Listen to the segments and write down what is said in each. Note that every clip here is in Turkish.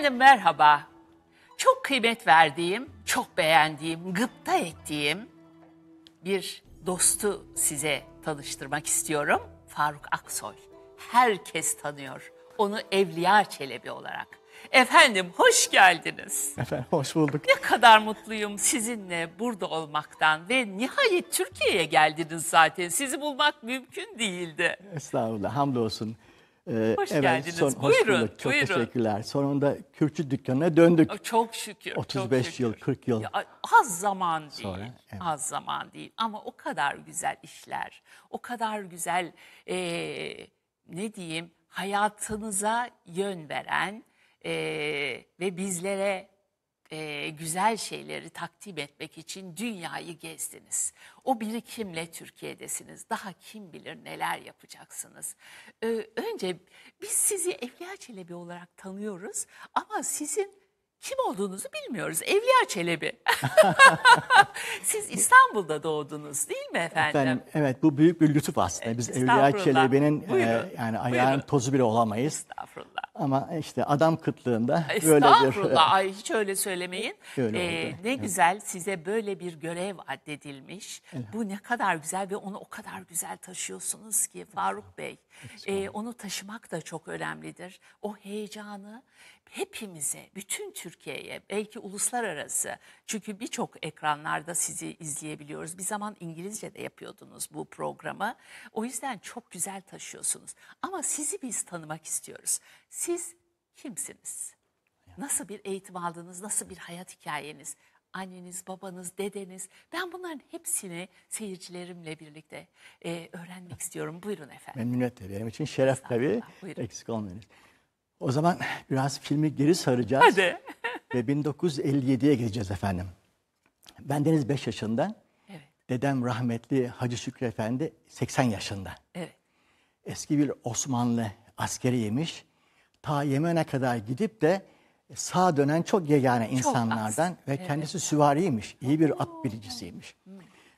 Efendim merhaba. Çok kıymet verdiğim, çok beğendiğim, gıpta ettiğim bir dostu size tanıştırmak istiyorum. Faruk Aksoy. Herkes tanıyor. Onu Evliya Çelebi olarak. Efendim hoş geldiniz. Efendim hoş bulduk. Ne kadar mutluyum sizinle burada olmaktan ve nihayet Türkiye'ye geldiniz zaten. Sizi bulmak mümkün değildi. Estağfurullah hamdolsun. Ee, Hoş evet, geldiniz. Son, hoş buyurun, bulduk. Çok buyurun. teşekkürler. Sonunda Kürtçü dükkanına döndük. Çok şükür. 35 çok şükür. yıl, 40 yıl. Ya, az zaman değil. Sonra, evet. Az zaman değil ama o kadar güzel işler, o kadar güzel e, ne diyeyim hayatınıza yön veren e, ve bizlere e, güzel şeyleri takdim etmek için dünyayı gezdiniz. O birikimle Türkiye'desiniz. Daha kim bilir neler yapacaksınız. E, önce biz sizi Evliya Çelebi olarak tanıyoruz ama sizin kim olduğunuzu bilmiyoruz. Evliya Çelebi. Siz İstanbul'da doğdunuz, değil mi efendim? efendim evet bu büyük bir lütuf aslında. Biz Evliya Çelebi'nin e, yani ayağın Buyurun. tozu bile olamayız. Estağfurullah. Ama işte adam kıtlığında böyle bir... Estağfurullah. Ay hiç öyle söylemeyin. Öyle ee, ne evet. güzel size böyle bir görev addedilmiş. Bu ne kadar güzel ve onu o kadar güzel taşıyorsunuz ki Faruk Bey. Ee, onu taşımak da çok önemlidir. O heyecanı hepimize, bütün Türkiye'ye, belki uluslararası çünkü birçok ekranlarda sizi izleyebiliyoruz. Bir zaman İngilizce de yapıyordunuz bu programı. O yüzden çok güzel taşıyorsunuz. Ama sizi biz tanımak istiyoruz. Siz kimsiniz? Nasıl bir eğitim aldınız? Nasıl bir hayat hikayeniz? Anneniz, babanız, dedeniz. Ben bunların hepsini seyircilerimle birlikte e, öğrenmek istiyorum. Buyurun efendim. Memnuniyetle benim için şeref tabii. Eksik olmayınız. O zaman biraz filmi geri saracağız. Hadi. Ve 1957'ye geleceğiz efendim. Ben Deniz 5 yaşında. Evet. Dedem rahmetli Hacı Şükrü Efendi 80 yaşında. Evet. Eski bir Osmanlı askeriymiş. Ta Yemen'e kadar gidip de sağ dönen çok yegane insanlardan az. ve evet. kendisi süvariymiş. İyi bir at biricisiymiş.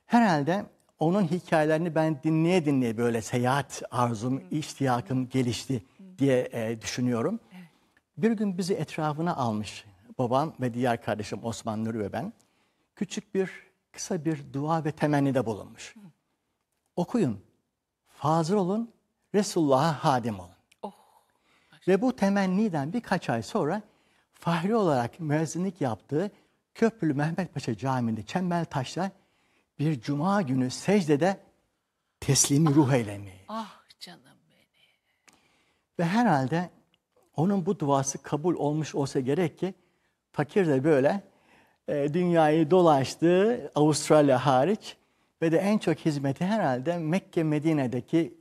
Herhalde onun hikayelerini ben dinleye dinleye böyle seyahat arzum, iştiyakım gelişti diye e, düşünüyorum. Evet. Bir gün bizi etrafına almış babam ve diğer kardeşim Osman Nuri ve ben. Küçük bir, kısa bir dua ve temennide bulunmuş. Hı. Okuyun, fazıl olun, Resulullah'a hadim olun. Oh. Ve bu temenniden birkaç ay sonra fahri olarak müezzinlik yaptığı Köprülü Mehmet Paşa Camii'nde Çembel taşlar bir cuma günü secdede teslim ah, ruh eylemi. Ah canım. Ve herhalde onun bu duası kabul olmuş olsa gerek ki fakir de böyle e, dünyayı dolaştı Avustralya hariç ve de en çok hizmeti herhalde Mekke Medine'deki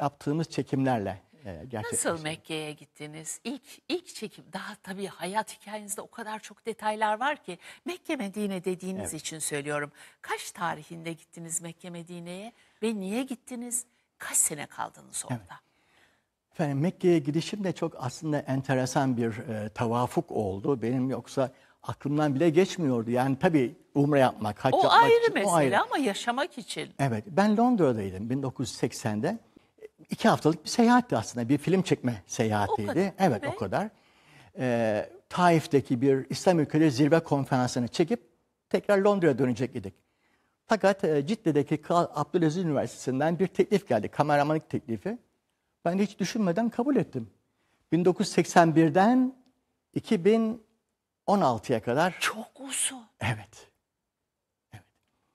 yaptığımız çekimlerle e, gerçekleşti. Nasıl Mekke'ye gittiniz? İlk ilk çekim daha tabii hayat hikayenizde o kadar çok detaylar var ki Mekke Medine dediğiniz evet. için söylüyorum. Kaç tarihinde gittiniz Mekke Medine'ye ve niye gittiniz? Kaç sene kaldınız orada? Evet. Efendim Mekke'ye gidişim de çok aslında enteresan bir e, tavafuk oldu. Benim yoksa aklımdan bile geçmiyordu. Yani tabii umre yapmak, hac o yapmak ayrı için, mesele o ayrı. ama yaşamak için. Evet ben Londra'daydım 1980'de. E, iki haftalık bir seyahatti aslında bir film çekme seyahatiydi. O kadar, evet o kadar. Ee, Taif'teki bir İslam ülkeleri zirve konferansını çekip tekrar Londra'ya dönecek idik. Fakat e, Cidde'deki Abdülaziz Üniversitesi'nden bir teklif geldi. Kameramanlık teklifi. Ben hiç düşünmeden kabul ettim. 1981'den 2016'ya kadar. Çok uzun. Evet. evet.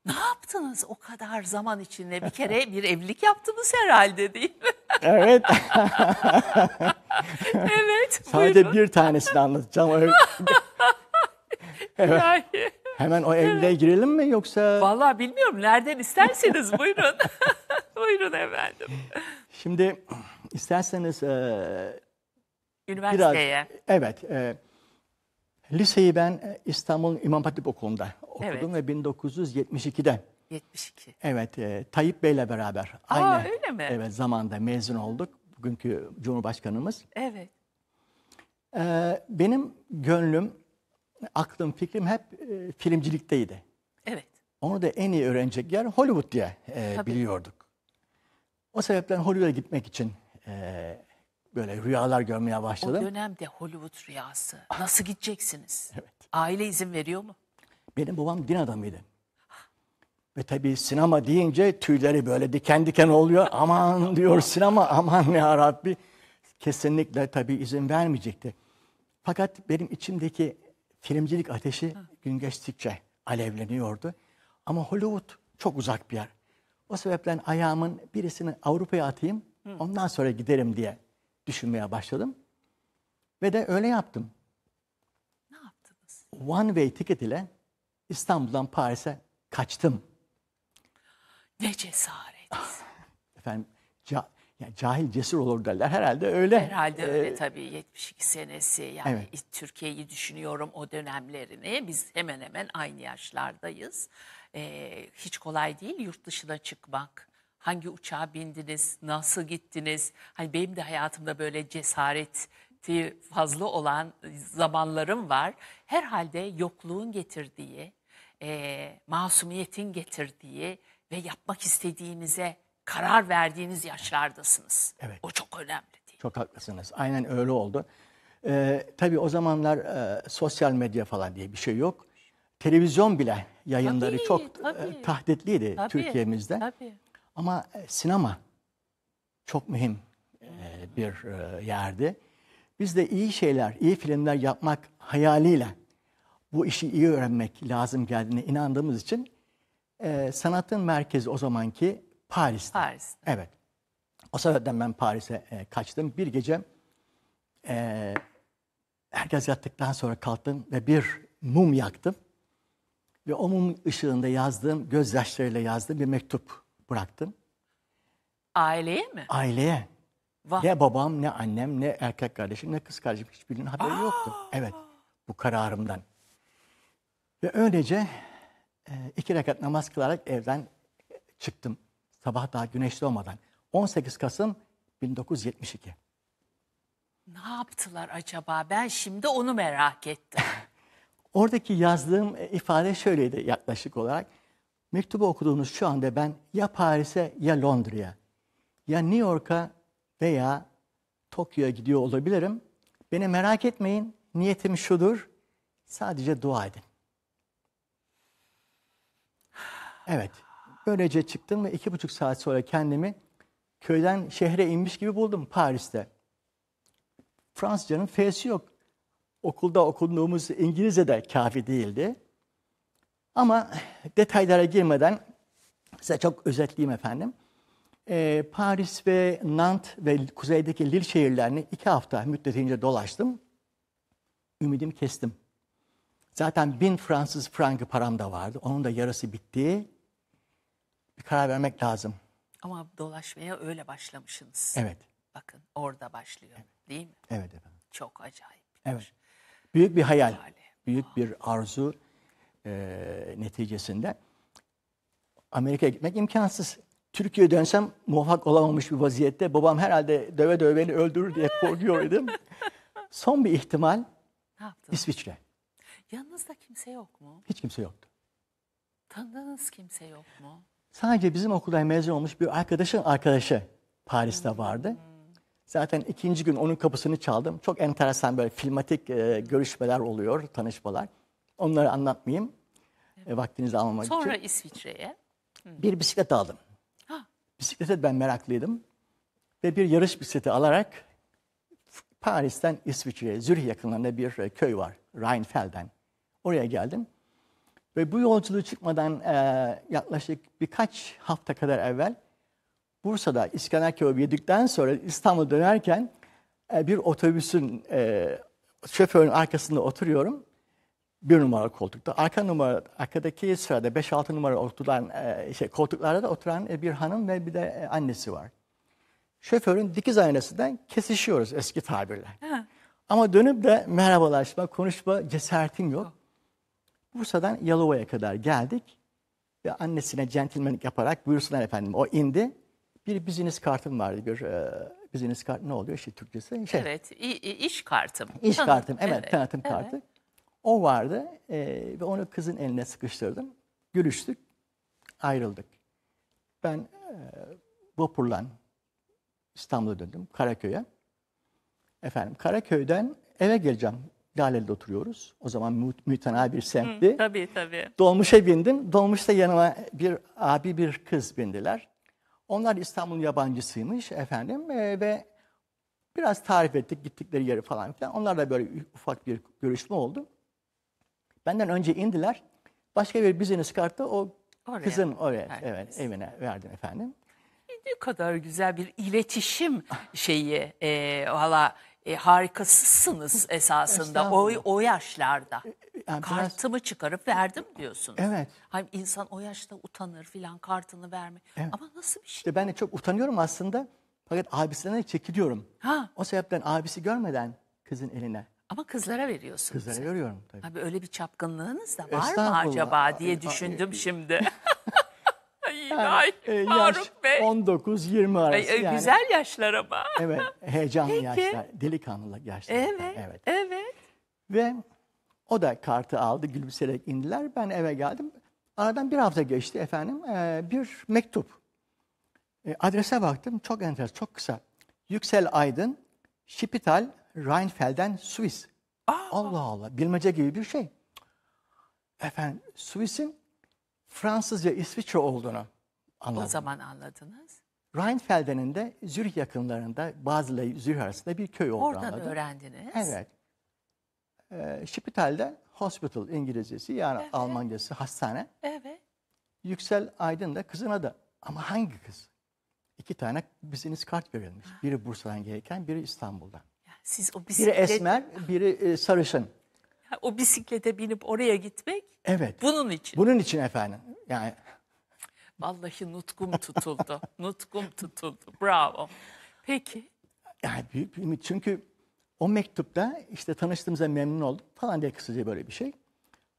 Ne yaptınız o kadar zaman içinde? Bir kere bir evlilik yaptınız herhalde değil mi? Evet. evet. Sadece buyurun. bir tanesini anlatacağım. evet. Hemen o evliliğe girelim mi yoksa? Vallahi bilmiyorum. Nereden isterseniz buyurun. buyurun efendim. Şimdi İsterseniz e, Üniversiteye. Biraz, evet. E, liseyi ben İstanbul İmam Hatip Okulu'nda okudum evet. ve 1972'de. 72. Evet. E, Tayyip Bey'le beraber. Aa, aynı, öyle mi? Evet. Zamanda mezun olduk. Bugünkü Cumhurbaşkanımız. Evet. E, benim gönlüm, aklım, fikrim hep e, filmcilikteydi. Evet. Onu da en iyi öğrenecek yer Hollywood diye e, biliyorduk. O sebepten Hollywood'a gitmek için e, böyle rüyalar görmeye başladım. O dönemde Hollywood rüyası. Nasıl gideceksiniz? Evet. Aile izin veriyor mu? Benim babam din adamıydı. Ve tabii sinema deyince tüyleri böyle diken diken oluyor. aman diyor sinema aman ya Rabbi. Kesinlikle tabii izin vermeyecekti. Fakat benim içimdeki filmcilik ateşi gün geçtikçe alevleniyordu. Ama Hollywood çok uzak bir yer. O sebeple ayağımın birisini Avrupa'ya atayım, Ondan sonra giderim diye düşünmeye başladım. Ve de öyle yaptım. Ne yaptınız? One way ticket ile İstanbul'dan Paris'e kaçtım. Ne cesaret. Efendim ca yani cahil cesur olur derler herhalde öyle. Herhalde ee, öyle tabii 72 senesi yani evet. Türkiye'yi düşünüyorum o dönemlerini biz hemen hemen aynı yaşlardayız. Ee, hiç kolay değil yurt dışına çıkmak hangi uçağa bindiniz, nasıl gittiniz? Hani benim de hayatımda böyle cesaret fazla olan zamanlarım var. Herhalde yokluğun getirdiği, e, masumiyetin getirdiği ve yapmak istediğinize karar verdiğiniz yaşlardasınız. Evet. O çok önemli değil. Çok haklısınız. Aynen öyle oldu. Ee, tabii o zamanlar e, sosyal medya falan diye bir şey yok. Televizyon bile yayınları tabii, çok e, tabii. E, tahditliydi tabii, Türkiye'mizde. Tabii. Ama e, sinema çok mühim e, bir e, yerdi. Biz de iyi şeyler, iyi filmler yapmak hayaliyle bu işi iyi öğrenmek lazım geldiğine inandığımız için sanatın merkezi o zamanki Paris'te. Paris. Evet. O sebepten ben Paris'e kaçtım. Bir gece herkes yattıktan sonra kalktım ve bir mum yaktım. Ve o mum ışığında yazdığım, gözyaşlarıyla yazdığım bir mektup bıraktım. Aileye mi? Aileye. Vah. Ne babam, ne annem, ne erkek kardeşim, ne kız kardeşim hiçbirinin haberi Aa. yoktu. Evet, bu kararımdan. Ve öylece e, iki rekat namaz kılarak evden çıktım. Sabah daha güneş doğmadan. 18 Kasım 1972. Ne yaptılar acaba? Ben şimdi onu merak ettim. Oradaki yazdığım e, ifade şöyleydi yaklaşık olarak. Mektubu okuduğunuz şu anda ben ya Paris'e ya Londra'ya ya New York'a veya Tokyo'ya gidiyor olabilirim. Beni merak etmeyin. Niyetim şudur. Sadece dua edin. Evet. Böylece çıktım ve iki buçuk saat sonra kendimi köyden şehre inmiş gibi buldum Paris'te. Fransızcanın F'si yok. Okulda okunduğumuz İngilizce de kafi değildi. Ama detaylara girmeden size çok özetleyeyim efendim. Ee, Paris ve Nant ve kuzeydeki Lille şehirlerini iki hafta müddetince dolaştım. Ümidimi kestim. Zaten bin Fransız frankı param da vardı. Onun da yarısı bitti. Bir karar vermek lazım. Ama dolaşmaya öyle başlamışsınız. Evet. Bakın orada başlıyor evet. değil mi? Evet efendim. Çok acayip. Evet. Büyük bir hayal. Hali. Büyük bir arzu e, neticesinde. Amerika'ya gitmek imkansız. Türkiye'ye dönsem muvaffak olamamış bir vaziyette. Babam herhalde döve döve beni öldürür diye korkuyordum. Son bir ihtimal İsviçre. Yanınızda kimse yok mu? Hiç kimse yoktu. Tanıdığınız kimse yok mu? Sadece bizim okuldan mezun olmuş bir arkadaşın arkadaşı Paris'te hmm. vardı. Zaten ikinci gün onun kapısını çaldım. Çok enteresan böyle filmatik e, görüşmeler oluyor, tanışmalar. Onları anlatmayayım. E, vaktinizi almamak Sonra için. Sonra İsviçre'ye. Bir bisiklet aldım. Ha. Bisiklete ben meraklıydım. Ve bir yarış bisikleti alarak Paris'ten İsviçre'ye, Zürih yakınlarında bir e, köy var. Rheinfeld'den. Oraya geldim. Ve bu yolculuğu çıkmadan e, yaklaşık birkaç hafta kadar evvel Bursa'da İskender kebabı yedikten sonra İstanbul'a dönerken e, bir otobüsün e, şoförün arkasında oturuyorum bir numara koltukta. Arka numara, arkadaki sırada 5-6 numara oturan, e, şey, koltuklarda da oturan e, bir hanım ve bir de e, annesi var. Şoförün dikiz aynasından kesişiyoruz eski tabirle. Ha. Ama dönüp de merhabalaşma, konuşma cesaretim yok. Bursa'dan Yalova'ya kadar geldik ve annesine centilmenlik yaparak buyursunlar efendim o indi. Bir business kartım vardı bir e, business kart ne oluyor şey Türkçesi? Şey, evet iş kartım. İş kartım evet, evet. tanıtım evet. kartı. O vardı e, ve onu kızın eline sıkıştırdım. Gülüştük, ayrıldık. Ben e, vapurla İstanbul'a döndüm, Karaköy'e. Efendim Karaköy'den eve geleceğim. Lale'de oturuyoruz. O zaman mütena bir semtti. Hı, tabii tabii. Dolmuşa bindim. Dolmuşta yanıma bir abi bir kız bindiler. Onlar İstanbul'un yabancısıymış efendim e, ve biraz tarif ettik gittikleri yeri falan filan. Onlarla böyle ufak bir görüşme oldu. Benden önce indiler. Başka bir business kartı o oraya. kızım oraya Herkes. evet evine verdim efendim. Ne kadar güzel bir iletişim şeyi. E, valla e, harikasısınız esasında o, o yaşlarda. E, e, yani Kartımı biraz... çıkarıp verdim diyorsunuz. Evet. Hani insan o yaşta utanır filan kartını vermek. Evet. Ama nasıl bir şey? İşte ben de çok utanıyorum aslında. Fakat abisinden çekiliyorum. Ha. O sebepten abisi görmeden kızın eline ama kızlara veriyorsunuz. Kızlara veriyorum tabii. Abi öyle bir çapkınlığınız da var mı acaba diye düşündüm şimdi. Ay, e, yaş Faruk Bey. 19-20 arası. Ay, e, yani. Güzel yaşlar ama. Evet, heyecanlı Peki. yaşlar, delikanlı yaşlar. Evet, evet. evet. Ve o da kartı aldı, gülümseyerek indiler. Ben eve geldim. Aradan bir hafta geçti efendim. Ee, bir mektup. E, adrese baktım, çok enteresan, çok kısa. Yüksel Aydın, Şipital, Rheinfeld'den Swiss. Aa. Allah Allah bilmece gibi bir şey. Efendim Swiss'in Fransızca İsviçre olduğunu anladım. O zaman anladınız. Rheinfelden'in de Zürich yakınlarında bazıları ile arasında bir köy olduğunu Oradan anladım. öğrendiniz. Evet. Ee, Spital'de hospital İngilizcesi yani evet. Almancası hastane. Evet. Yüksel Aydın da kızına da ama hangi kız? İki tane biziniz kart verilmiş. Biri Bursa'dan gelirken biri İstanbul'dan. Siz o biri esmer, biri e, sarışın. Ha, o bisiklete binip oraya gitmek evet. bunun için. Bunun için efendim. Yani Vallahi nutkum tutuldu. nutkum tutuldu. Bravo. Peki. Yani büyük bir ümit. Çünkü o mektupta işte tanıştığımıza memnun olduk falan diye kısaca böyle bir şey.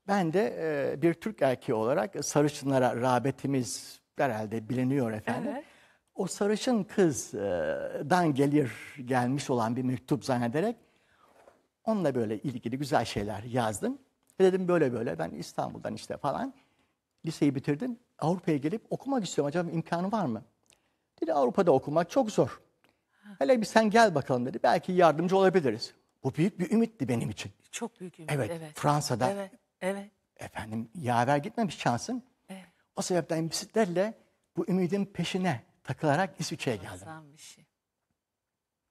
Ben de e, bir Türk erkeği olarak sarışınlara rağbetimiz herhalde biliniyor efendim. Evet o sarışın kızdan e, gelir gelmiş olan bir mektup zannederek onunla böyle ilgili güzel şeyler yazdım. Ve dedim böyle böyle ben İstanbul'dan işte falan liseyi bitirdim. Avrupa'ya gelip okumak istiyorum acaba imkanı var mı? Dedi Avrupa'da okumak çok zor. Hele bir sen gel bakalım dedi. Belki yardımcı olabiliriz. Bu büyük bir ümitti benim için. Çok büyük ümit. Evet, evet. Fransa'da. Evet, evet. Efendim yaver gitmemiş şansım. Evet. O sebepten bisikletlerle bu ümidin peşine takılarak İsviçre'ye geldim. Güzel bir şey.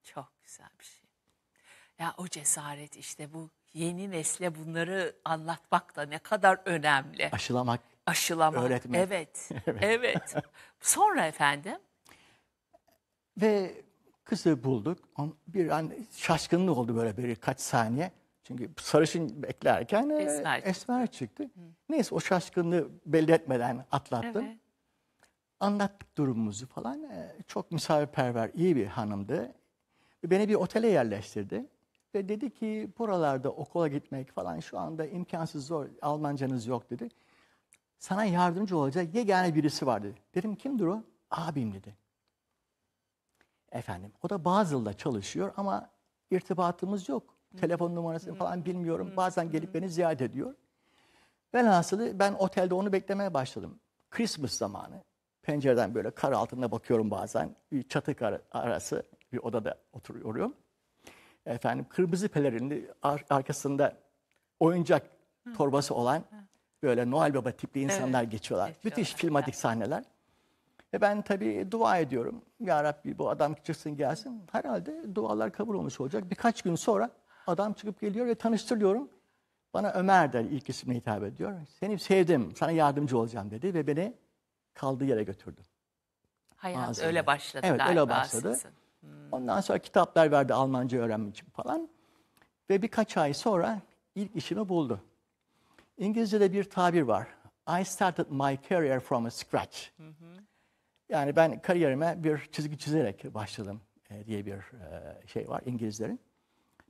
Çok güzel bir şey. Ya o cesaret işte bu yeni nesle bunları anlatmak da ne kadar önemli. Aşılamak, Aşılamak. öğretmek. Evet. Evet. evet. Sonra efendim Ve kızı bulduk. Bir an şaşkınlık oldu böyle bir kaç saniye. Çünkü sarışın beklerken e, Esmer esmer, çıktı. Neyse o şaşkınlığı belli etmeden atlattım. Evet. Anlattık durumumuzu falan. Ee, çok misafirperver, iyi bir hanımdı. Beni bir otele yerleştirdi. Ve dedi ki buralarda okula gitmek falan şu anda imkansız zor, Almancanız yok dedi. Sana yardımcı olacak yegane birisi var dedi. Dedim kimdir o? Abim dedi. Efendim o da Bazel'da çalışıyor ama irtibatımız yok. Telefon numarasını falan bilmiyorum. Bazen gelip beni ziyaret ediyor. Velhasılı ben otelde onu beklemeye başladım. Christmas zamanı pencereden böyle kar altında bakıyorum bazen. Bir çatı kar arası bir odada oturuyorum. Efendim kırmızı pelerinli ar- arkasında oyuncak Hı. torbası olan böyle Noel Baba tipli insanlar evet. geçiyorlar. geçiyorlar. Müthiş filmatik evet. sahneler. Ve ben tabii dua ediyorum. Ya Rabbi bu adam çıksın gelsin. Herhalde dualar kabul olmuş olacak. Birkaç gün sonra adam çıkıp geliyor ve tanıştırıyorum. Bana Ömer der ilk ismine hitap ediyor. Seni sevdim, sana yardımcı olacağım dedi ve beni kaldığı yere götürdü. Hayat Ağzını. öyle başladı Evet öyle başladı. Hmm. Ondan sonra kitaplar verdi Almanca öğrenmek için falan. Ve birkaç ay sonra ilk işimi buldu. İngilizce'de bir tabir var. I started my career from a scratch. Hı Yani ben kariyerime bir çizgi çizerek başladım e, diye bir e, şey var İngilizlerin.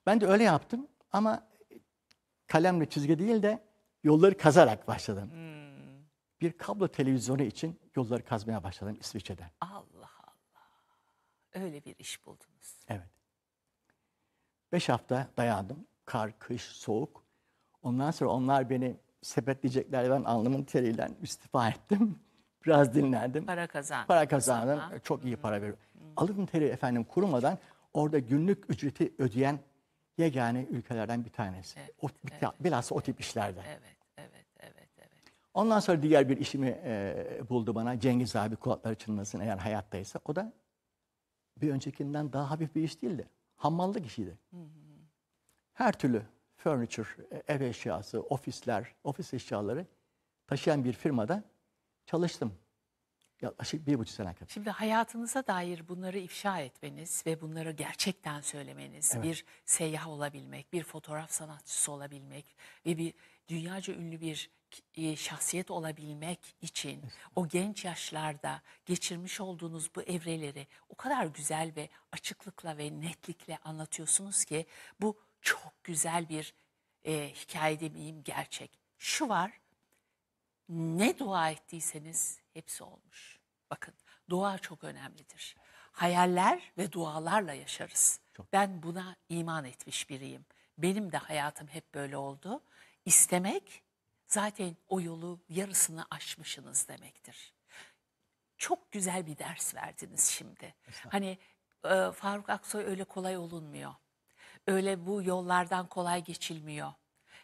Ben de öyle yaptım ama kalemle çizgi değil de yolları kazarak başladım. Hmm bir kablo televizyonu için yolları kazmaya başladım İsviçre'den. Allah Allah. Öyle bir iş buldunuz. Evet. Beş hafta dayandım. Kar, kış, soğuk. Ondan sonra onlar beni sepetleyecekler. Ben alnımın teriyle istifa ettim. Biraz dinlendim. Para kazandım. Para kazandım. Kazanma. Çok iyi para veriyor. Alın teri efendim kurumadan orada günlük ücreti ödeyen yegane ülkelerden bir tanesi. Evet, o, evet, bilhassa evet, o tip işlerde. Evet. Ondan sonra diğer bir işimi e, buldu bana. Cengiz abi kulakları çınlasın eğer hayattaysa. O da bir öncekinden daha hafif bir iş değildi. Hammallık işiydi. Her türlü furniture, e, ev eşyası, ofisler, ofis eşyaları taşıyan bir firmada çalıştım. Yaklaşık bir buçuk sene kadar. Şimdi hayatınıza dair bunları ifşa etmeniz ve bunları gerçekten söylemeniz, evet. bir seyyah olabilmek, bir fotoğraf sanatçısı olabilmek ve bir dünyaca ünlü bir e, şahsiyet olabilmek için o genç yaşlarda geçirmiş olduğunuz bu evreleri o kadar güzel ve açıklıkla ve netlikle anlatıyorsunuz ki bu çok güzel bir e, hikaye demeyeyim gerçek. Şu var ne dua ettiyseniz hepsi olmuş. Bakın dua çok önemlidir. Hayaller ve dualarla yaşarız. Çok. Ben buna iman etmiş biriyim. Benim de hayatım hep böyle oldu. İstemek zaten o yolu yarısını aşmışsınız demektir. Çok güzel bir ders verdiniz şimdi. Hani e, Faruk Aksoy öyle kolay olunmuyor. Öyle bu yollardan kolay geçilmiyor.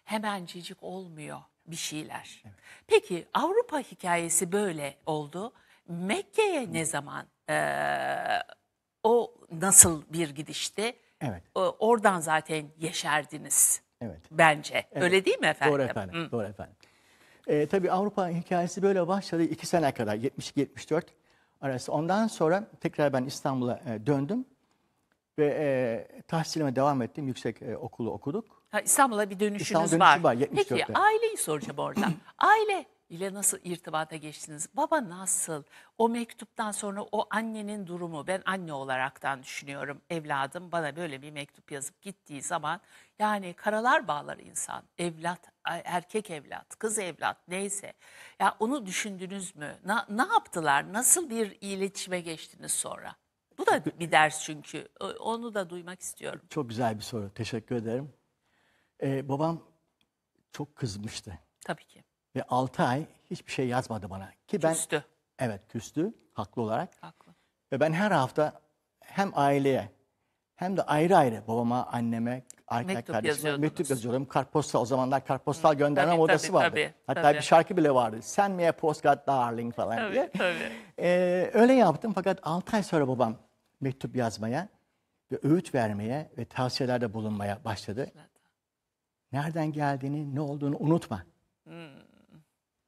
Hemencecik olmuyor bir şeyler. Evet. Peki Avrupa hikayesi böyle oldu. Mekke'ye ne zaman e, o nasıl bir gidişti? Evet. E, oradan zaten yeşerdiniz. Evet. Bence. Evet. Öyle değil mi efendim? Doğru efendim. Hı. Doğru efendim. E, tabii Avrupa hikayesi böyle başladı. iki sene kadar 70 74 arası. Ondan sonra tekrar ben İstanbul'a e, döndüm ve e, tahsilime devam ettim. Yüksek e, okulu okuduk. Ha, İstanbul'a bir dönüşünüz İstanbul var. var Peki aileyi soracağım orada. Aile ile nasıl irtibata geçtiniz? Baba nasıl? O mektuptan sonra o annenin durumu ben anne olaraktan düşünüyorum. Evladım bana böyle bir mektup yazıp gittiği zaman yani karalar bağlar insan. Evlat, erkek evlat, kız evlat neyse. Ya onu düşündünüz mü? Na, ne yaptılar? Nasıl bir iletişime geçtiniz sonra? Bu da bir ders çünkü. Onu da duymak istiyorum. Çok güzel bir soru. Teşekkür ederim. Ee, babam çok kızmıştı. Tabii ki. Ve 6 ay hiçbir şey yazmadı bana. Ki ben küstü. Evet küstü haklı olarak. Haklı. Ve ben her hafta hem aileye hem de ayrı ayrı babama, anneme, erkek mektup kardeşime mektup yazıyorum. Kartpostal o zamanlar kartpostal gönderme odası tabii, vardı. Tabii, Hatta tabii. bir şarkı bile vardı. Sen miye postcard darling falan tabii, diye. Tabii. Ee, öyle yaptım fakat 6 ay sonra babam mektup yazmaya ve öğüt vermeye ve tavsiyelerde bulunmaya başladı. Nereden geldiğini, ne olduğunu unutma. Hmm.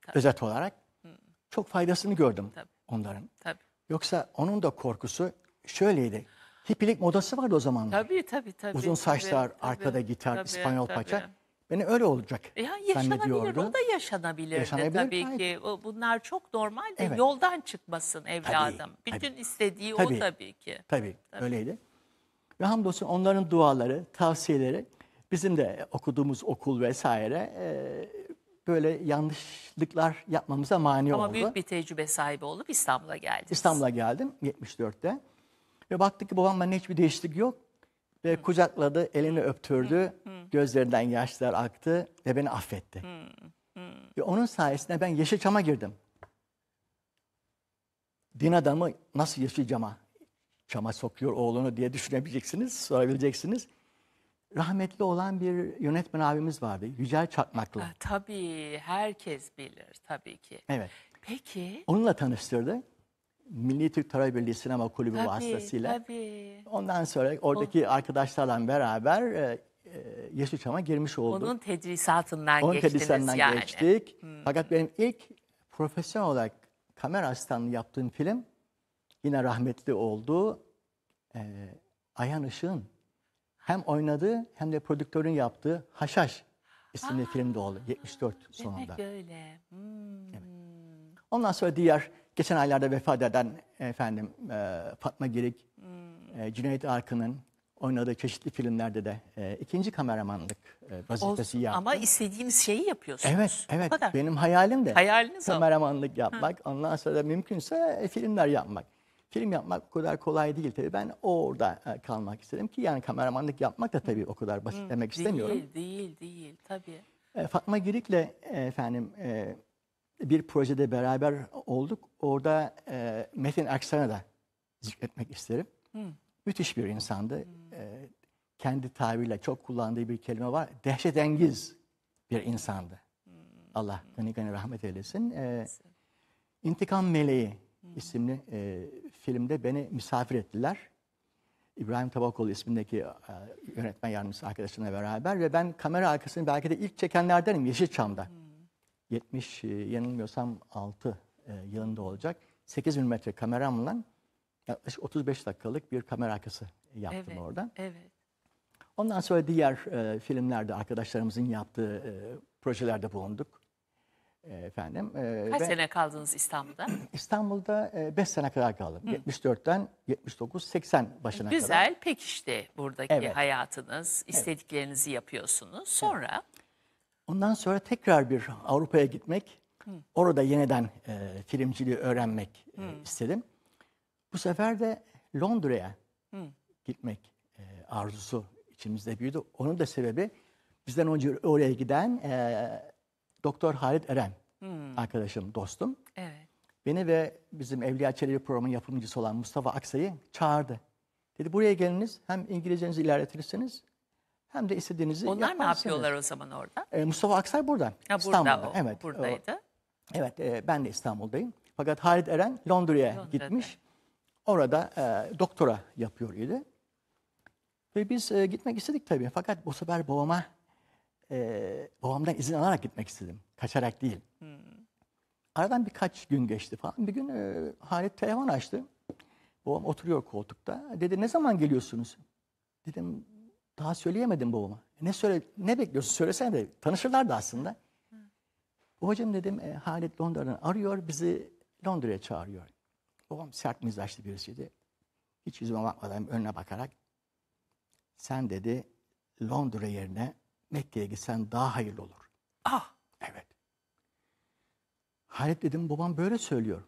Tabii. özet olarak hmm. çok faydasını gördüm Tabii. onların. Tabii. Yoksa onun da korkusu şöyleydi. Hippilik modası vardı o zamanlar. Tabii tabii tabii. Uzun saçlar, tabii, arkada tabii, gitar, tabii, İspanyol tabii. paça. Beni öyle olacak. E ya yaşanabilir, o da yaşanabilirdi yaşanabilir, tabii hayır. ki. O, bunlar çok normal de evet. yoldan çıkmasın evladım. Tabii, Bütün tabii. istediği tabii, o tabii ki. Tabii, tabii, öyleydi. Ve hamdolsun onların duaları, tavsiyeleri bizim de okuduğumuz okul vesaire e, böyle yanlışlıklar yapmamıza mani Ama oldu. Ama büyük bir tecrübe sahibi olup İstanbul'a geldiniz. İstanbul'a geldim 74'te. Ve baktık ki babam bende hiçbir değişiklik yok. Ve hmm. kucakladı, elini öptürdü, hmm. gözlerinden yaşlar aktı ve beni affetti. Hmm. Hmm. Ve onun sayesinde ben Yeşilçam'a girdim. Din adamı nasıl Yeşilçam'a çama sokuyor oğlunu diye düşünebileceksiniz, sorabileceksiniz rahmetli olan bir yönetmen abimiz vardı. Yücel Çakmaklı. Ha, tabii herkes bilir tabii ki. Evet. Peki. Onunla tanıştırdı. Milli Türk Tarih Birliği Sinema Kulübü tabii, vasıtasıyla. Tabii. Ondan sonra oradaki o... arkadaşlarla beraber e, e, Yeşilçam'a girmiş olduk. Onun tedrisatından Onun geçtiniz tedrisatından yani. geçtik. Hmm. Fakat benim ilk profesyonel olarak kamera asistanlığı yaptığım film yine rahmetli oldu. E, Ayhan Işık'ın hem oynadığı hem de prodüktörün yaptığı Haşhaş isimli Aa, film de oldu 74 demek sonunda. Demek öyle. Hmm. Evet. Ondan sonra diğer geçen aylarda vefat eden efendim e, Fatma Girik, hmm. e, Cüneyt Arkın'ın oynadığı çeşitli filmlerde de e, ikinci kameramanlık e, vazifesi Olsun, Ama istediğiniz şeyi yapıyorsunuz. Evet, evet. Benim hayalim de Hayaliniz kameramanlık o. yapmak. Ha. Ondan sonra da mümkünse filmler yapmak. Film yapmak o kadar kolay değil tabii. Ben orada e, kalmak istedim ki yani kameramanlık yapmak da tabii o kadar basit Hı, demek değil, istemiyorum. Değil, değil, değil tabii. E, Fatma Girik'le e, efendim bir projede beraber olduk. Orada Metin Aksan'a da zikretmek isterim. Hı. Müthiş bir insandı. Hı. kendi tabirle çok kullandığı bir kelime var. Dehşetengiz bir insandı. Hı. Allah gani gani rahmet eylesin. E, İntikam Meleği isimli e, filmde beni misafir ettiler. İbrahim Tabakoğlu ismindeki e, yönetmen yardımcısı arkadaşımla beraber ve ben kamera arkasını belki de ilk çekenlerdenim Yeşilçam'da. Hmm. 70 e, yanılmıyorsam 6 e, yılında olacak. 8 mm kameramla yaklaşık 35 dakikalık bir kamera arkası yaptım evet, orada. Evet. Ondan sonra diğer e, filmlerde arkadaşlarımızın yaptığı projelerde bulunduk. Ee, efendim. E, Kaç ve sene kaldınız İstanbul'da? İstanbul'da 5 e, sene kadar kaldım. Hı. 74'ten 79 80 başına Güzel, kadar. Güzel pekişti buradaki evet. hayatınız. istediklerinizi evet. yapıyorsunuz. Sonra evet. Ondan sonra tekrar bir Avrupa'ya gitmek. Hı. Orada yeniden e, filmciliği öğrenmek e, istedim. Bu sefer de Londra'ya gitmek e, arzusu içimizde büyüdü. Onun da sebebi bizden önce oraya giden e, Doktor Halit Eren hmm. arkadaşım, dostum. Evet. Beni ve bizim Evliya Çelebi programın yapımcısı olan Mustafa Aksa'yı çağırdı. Dedi buraya geliniz hem İngilizcenizi ilerletirsiniz hem de istediğinizi Onlar yaparsınız. ne yapıyorlar o zaman orada? Ee, Mustafa Aksay burada. Ha, burada İstanbul'da. O, evet, buradaydı. O, evet e, ben de İstanbul'dayım. Fakat Halit Eren Londra'ya Londra'da. gitmiş. Orada e, doktora yapıyor idi. Ve biz e, gitmek istedik tabii. Fakat bu sefer babama e, babamdan izin alarak gitmek istedim. Kaçarak değil. Hmm. Aradan birkaç gün geçti falan. Bir gün e, Halit telefon açtı. Babam oturuyor koltukta. Dedi ne zaman geliyorsunuz? Dedim daha söyleyemedim babama. Ne söyle ne bekliyorsun söylesene de tanışırlardı aslında. Hmm. Babacığım dedim e, Halit Londra'dan arıyor bizi Londra'ya çağırıyor. Babam sert mizaçlı birisiydi. Hiç yüzüme bakmadan önüne bakarak sen dedi Londra yerine Mekke'ye gitsen daha hayırlı olur. Ah! Evet. Halit dedim babam böyle söylüyor.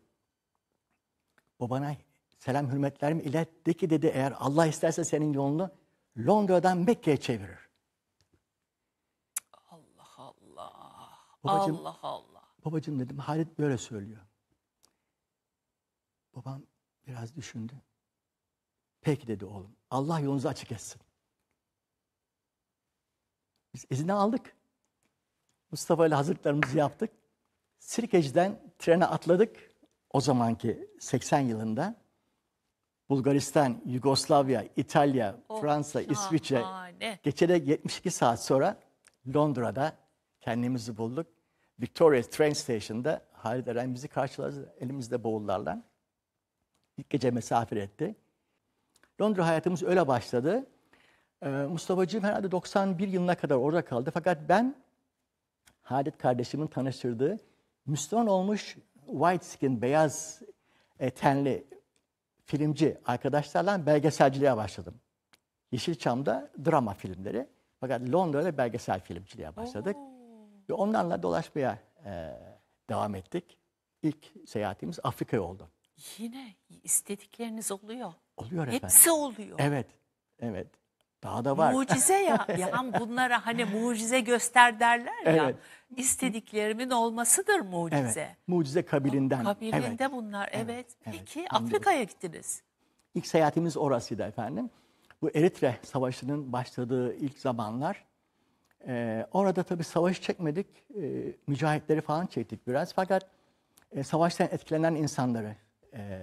Babana selam hürmetlerimi ilet de ki dedi eğer Allah isterse senin yolunu Londra'dan Mekke'ye çevirir. Allah Allah. Babacım, Allah Allah. Babacım dedim Halit böyle söylüyor. Babam biraz düşündü. Peki dedi oğlum Allah yolunuzu açık etsin. Biz izini aldık. Mustafa ile hazırlıklarımızı yaptık. Sirkeci'den trene atladık. O zamanki 80 yılında Bulgaristan, Yugoslavya, İtalya, oh, Fransa, İsviçre geçerek 72 saat sonra Londra'da kendimizi bulduk. Victoria Train Station'da Halit Eren bizi karşıladı elimizde bavullarla. İlk gece misafir etti. Londra hayatımız öyle başladı. Ee, Mustafa'cığım herhalde 91 yılına kadar orada kaldı. Fakat ben Halit kardeşimin tanıştırdığı Müslüman olmuş white skin, beyaz e, tenli filmci arkadaşlarla belgeselciliğe başladım. Yeşilçam'da drama filmleri. Fakat Londra'da belgesel filmciliğe başladık. Oo. Ve onlarla dolaşmaya e, devam ettik. İlk seyahatimiz Afrika'ya oldu. Yine istedikleriniz oluyor. Oluyor efendim. Hepsi oluyor. Evet, evet. Daha da var. Mucize ya. ya bunlara hani mucize göster derler ya. Evet. İstediklerimin olmasıdır mucize. Evet, mucize kabilinden. Kabilinde evet. bunlar evet. evet. Peki evet. Afrika'ya gittiniz. İlk seyahatimiz orasıydı efendim. Bu Eritre Savaşı'nın başladığı ilk zamanlar. Ee, orada tabii savaş çekmedik. Ee, mücahitleri falan çektik biraz. Fakat e, savaştan etkilenen insanları e,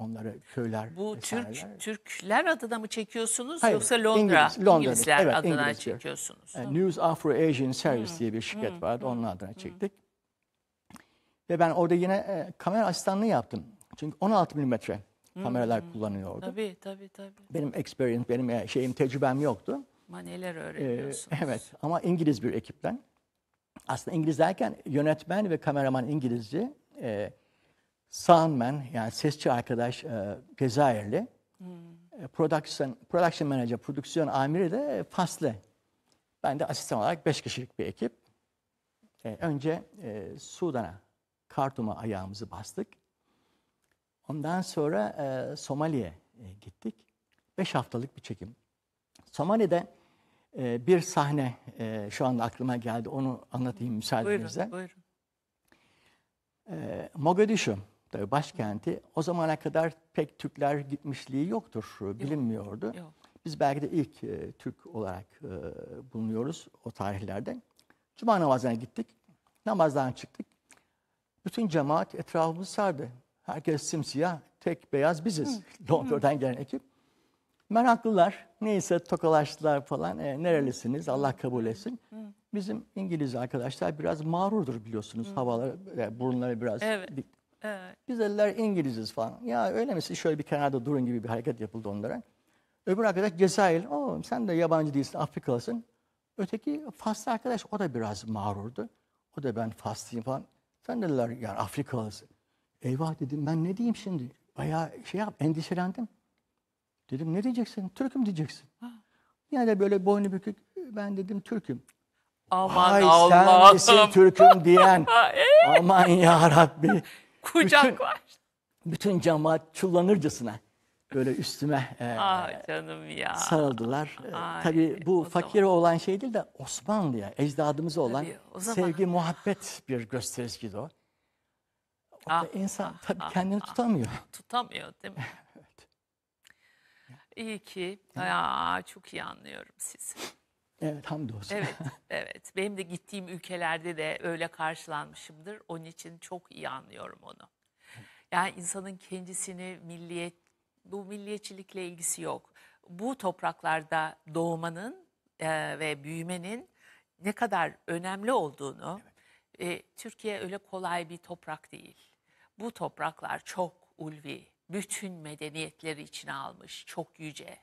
onları köyler. Bu vesaireler. Türk Türkler adına mı çekiyorsunuz Hayır, yoksa Londra İngiliz, Londra'da, İngilizler evet, adına İngiliz çekiyorsunuz? E, News Afro Asian Service hmm. diye bir şirket hmm. vardı. Onun adına çektik. Hmm. Ve ben orada yine e, kamera asistanlığı yaptım. Çünkü 16 milimetre kameralar hmm. kullanıyor Tabii tabii tabii. Benim experience, benim e, şeyim, tecrübem yoktu. Ama neler e, öğreniyorsunuz. Ee, evet ama İngiliz bir ekipten. Aslında İngiliz derken yönetmen ve kameraman İngilizce, e, Soundman yani sesçi arkadaş e, Cezayirli. Hmm. E, production, production manager, prodüksiyon amiri de Faslı. Ben de asistan olarak beş kişilik bir ekip. E, önce e, Sudan'a, Kartum'a ayağımızı bastık. Ondan sonra e, Somali'ye e, gittik. Beş haftalık bir çekim. Somali'de e, bir sahne e, şu anda aklıma geldi. Onu anlatayım müsaadenizle. Buyurun, buyurun. E, Mogadishu Tabii başkenti o zamana kadar pek Türkler gitmişliği yoktur, e, bilinmiyordu. Yok. Yok. Biz belki de ilk e, Türk olarak e, bulunuyoruz o tarihlerde. Cuma namazına gittik, namazdan çıktık. Bütün cemaat etrafımız sardı. Herkes simsiyah, tek beyaz biziz. Londra'dan gelen ekip. Meraklılar, neyse tokalaştılar falan. E, nerelisiniz, Allah kabul etsin. Bizim İngiliz arkadaşlar biraz mağrurdur biliyorsunuz. Hı. Havaları, e, burunları biraz evet. Evet. Güzeller İngiliziz falan. Ya öyle mi şöyle bir kenarda durun gibi bir hareket yapıldı onlara. Öbür arkadaş Cezayir. Oğlum sen de yabancı değilsin Afrikalısın. Öteki Faslı arkadaş o da biraz mağrurdu. O da ben Faslıyım falan. Sen dediler yani Afrikalısın. Eyvah dedim ben ne diyeyim şimdi? Bayağı şey yap endişelendim. Dedim ne diyeceksin? Türk'üm diyeceksin. Ha. Yine de böyle boynu bükük ben dedim Türk'üm. Aman Vay, Allah'ım. sen misin Türk'üm diyen. Ee? aman ya Rabbi. Kucak var. Bütün cemaat çullanırcasına böyle üstüme e, ah canım ya. sarıldılar. E, Ay, Tabii bu fakir zaman. olan şey değil de Osmanlı'ya, ecdadımıza olan Tabii, zaman... sevgi, muhabbet bir göstergeydi o. O ah, insan ah, tabii ah, kendini ah, tutamıyor. Tutamıyor değil mi? evet. İyi ki. Aa, çok iyi anlıyorum sizi. Evet hamdolsun. Evet, evet. Benim de gittiğim ülkelerde de öyle karşılanmışımdır. Onun için çok iyi anlıyorum onu. Yani insanın kendisini milliyet, bu milliyetçilikle ilgisi yok. Bu topraklarda doğmanın e, ve büyümenin ne kadar önemli olduğunu, evet. e, Türkiye öyle kolay bir toprak değil. Bu topraklar çok ulvi, bütün medeniyetleri içine almış, çok yüce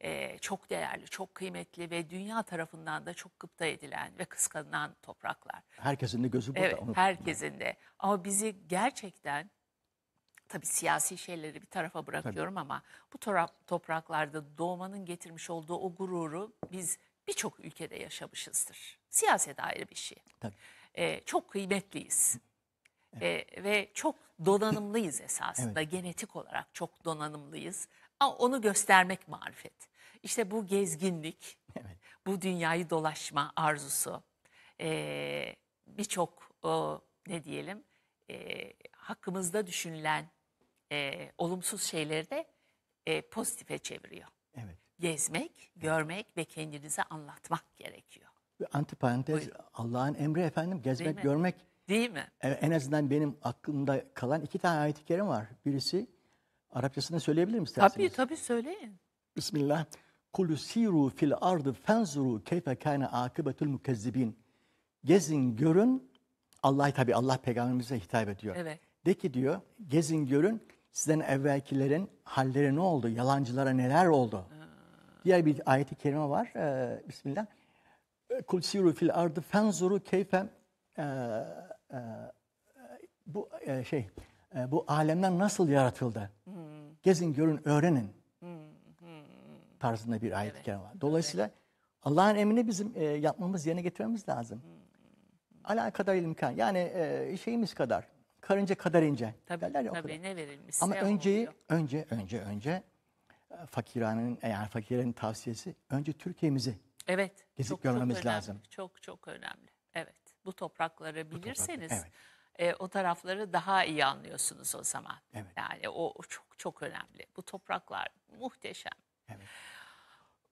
e, çok değerli, çok kıymetli ve dünya tarafından da çok gıpta edilen ve kıskanılan topraklar. Herkesin de gözü burada. Evet, onu... herkesin de. Ama bizi gerçekten tabii siyasi şeyleri bir tarafa bırakıyorum tabii. ama bu topraklarda doğmanın getirmiş olduğu o gururu biz birçok ülkede yaşamışızdır. Siyaset ayrı bir şey. Tabii. Ee, çok kıymetliyiz. Evet. Ee, ve çok donanımlıyız esasında. Evet. Genetik olarak çok donanımlıyız onu göstermek marifet. İşte bu gezginlik, evet. bu dünyayı dolaşma arzusu, e, birçok ne diyelim e, hakkımızda düşünülen e, olumsuz şeyleri de e, pozitife çeviriyor. Evet. Gezmek, görmek ve kendinize anlatmak gerekiyor. Antiparantez Allah'ın emri efendim gezmek, Değil görmek. Değil mi? E, en azından benim aklımda kalan iki tane ayet-i kerim var. Birisi Arapçasını söyleyebilir misiniz? Tabii tabii söyleyin. Bismillah. Kul siru fil ardı fenzuru keyfe kâne akibetul mukezzibin. Gezin görün. Allah tabi Allah peygamberimize hitap ediyor. Evet. De ki diyor gezin görün sizden evvelkilerin halleri ne oldu? Yalancılara neler oldu? Ha. Diğer bir ayeti kerime var. Ee, Bismillah. Kul siru fil ardı fenzuru keyfe ee, ee, bu ee, şey e, bu alemler nasıl yaratıldı? Gezin, görün, öğrenin tarzında bir ayet-i evet. var. Dolayısıyla evet. Allah'ın emrini bizim e, yapmamız, yerine getirmemiz lazım. Hmm. Ala kadar imkan. Yani e, şeyimiz kadar. Karınca kadar ince. Tabii, Derler ya, tabii ne verilmişse Ama önceyi, önce, önce, önce e, fakiranın, yani fakirin tavsiyesi önce Türkiye'mizi evet, gezip çok, görmemiz çok lazım. Çok çok önemli. Evet. Bu toprakları bilirseniz bu toprakları, evet e, o tarafları daha iyi anlıyorsunuz o zaman. Evet. Yani o, o çok çok önemli. Bu topraklar muhteşem. Evet.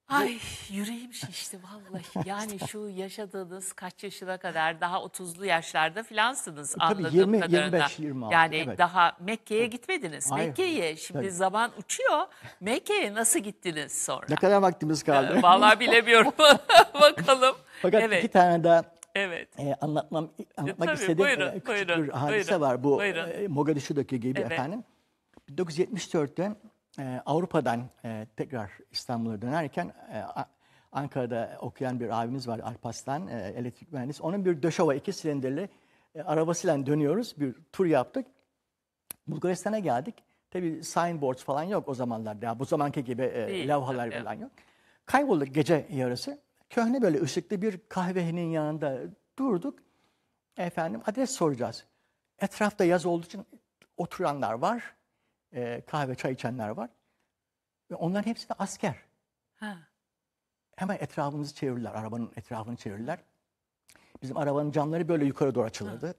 Ay yüreğim şişti vallahi. Yani şu yaşadığınız kaç yaşına kadar daha 30'lu yaşlarda filansınız e, Tabii anladığım 20, kadarıyla. 25, 26, yani evet. daha Mekke'ye gitmediniz. Mekke'ye şimdi Tabii. zaman uçuyor. Mekke'ye nasıl gittiniz sonra? Ne kadar vaktimiz kaldı? Ee, vallahi bilemiyorum. Bakalım. Fakat evet. iki tane daha Evet. E, anlatmam anlatmak e, tabii, istediğim buyurun, küçük buyurun, bir hadise buyurun, var bu E, Mogadishu'daki gibi evet. efendim. 1974'te e, Avrupa'dan e, tekrar İstanbul'a dönerken e, Ankara'da okuyan bir abimiz var Alpaslan, e, elektrik mühendisi. Onun bir Döşova iki silindirli e, arabasıyla dönüyoruz. Bir tur yaptık. Bulgaristan'a geldik. Tabii signboards falan yok o zamanlarda Ya bu zamanki gibi e, Değil, lavhalar falan yok. Kaybolduk gece yarısı köhne böyle ışıklı bir kahvenin yanında durduk. Efendim adres soracağız. Etrafta yaz olduğu için oturanlar var. E, kahve, çay içenler var. Ve onların hepsi de asker. Ha. Hemen etrafımızı çevirdiler. Arabanın etrafını çevirdiler. Bizim arabanın camları böyle yukarı doğru açılırdı. Ha.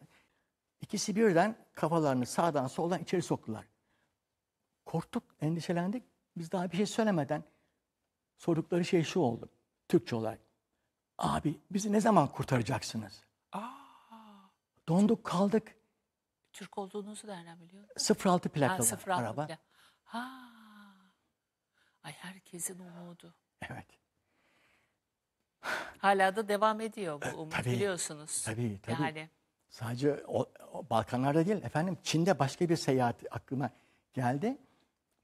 İkisi birden kafalarını sağdan soldan içeri soktular. Korktuk, endişelendik. Biz daha bir şey söylemeden sordukları şey şu oldu. Türkçe olarak. Abi bizi ne zaman kurtaracaksınız? Aa. Donduk kaldık. Türk olduğunuzu nereden biliyorsunuz? 06 plakalı ha, 06 araba. Ha. Ay herkesin umudu. Evet. Hala da devam ediyor bu e, umut tabii, biliyorsunuz. Tabii tabii. Yani. Sadece o, o Balkanlarda değil efendim Çin'de başka bir seyahat aklıma geldi.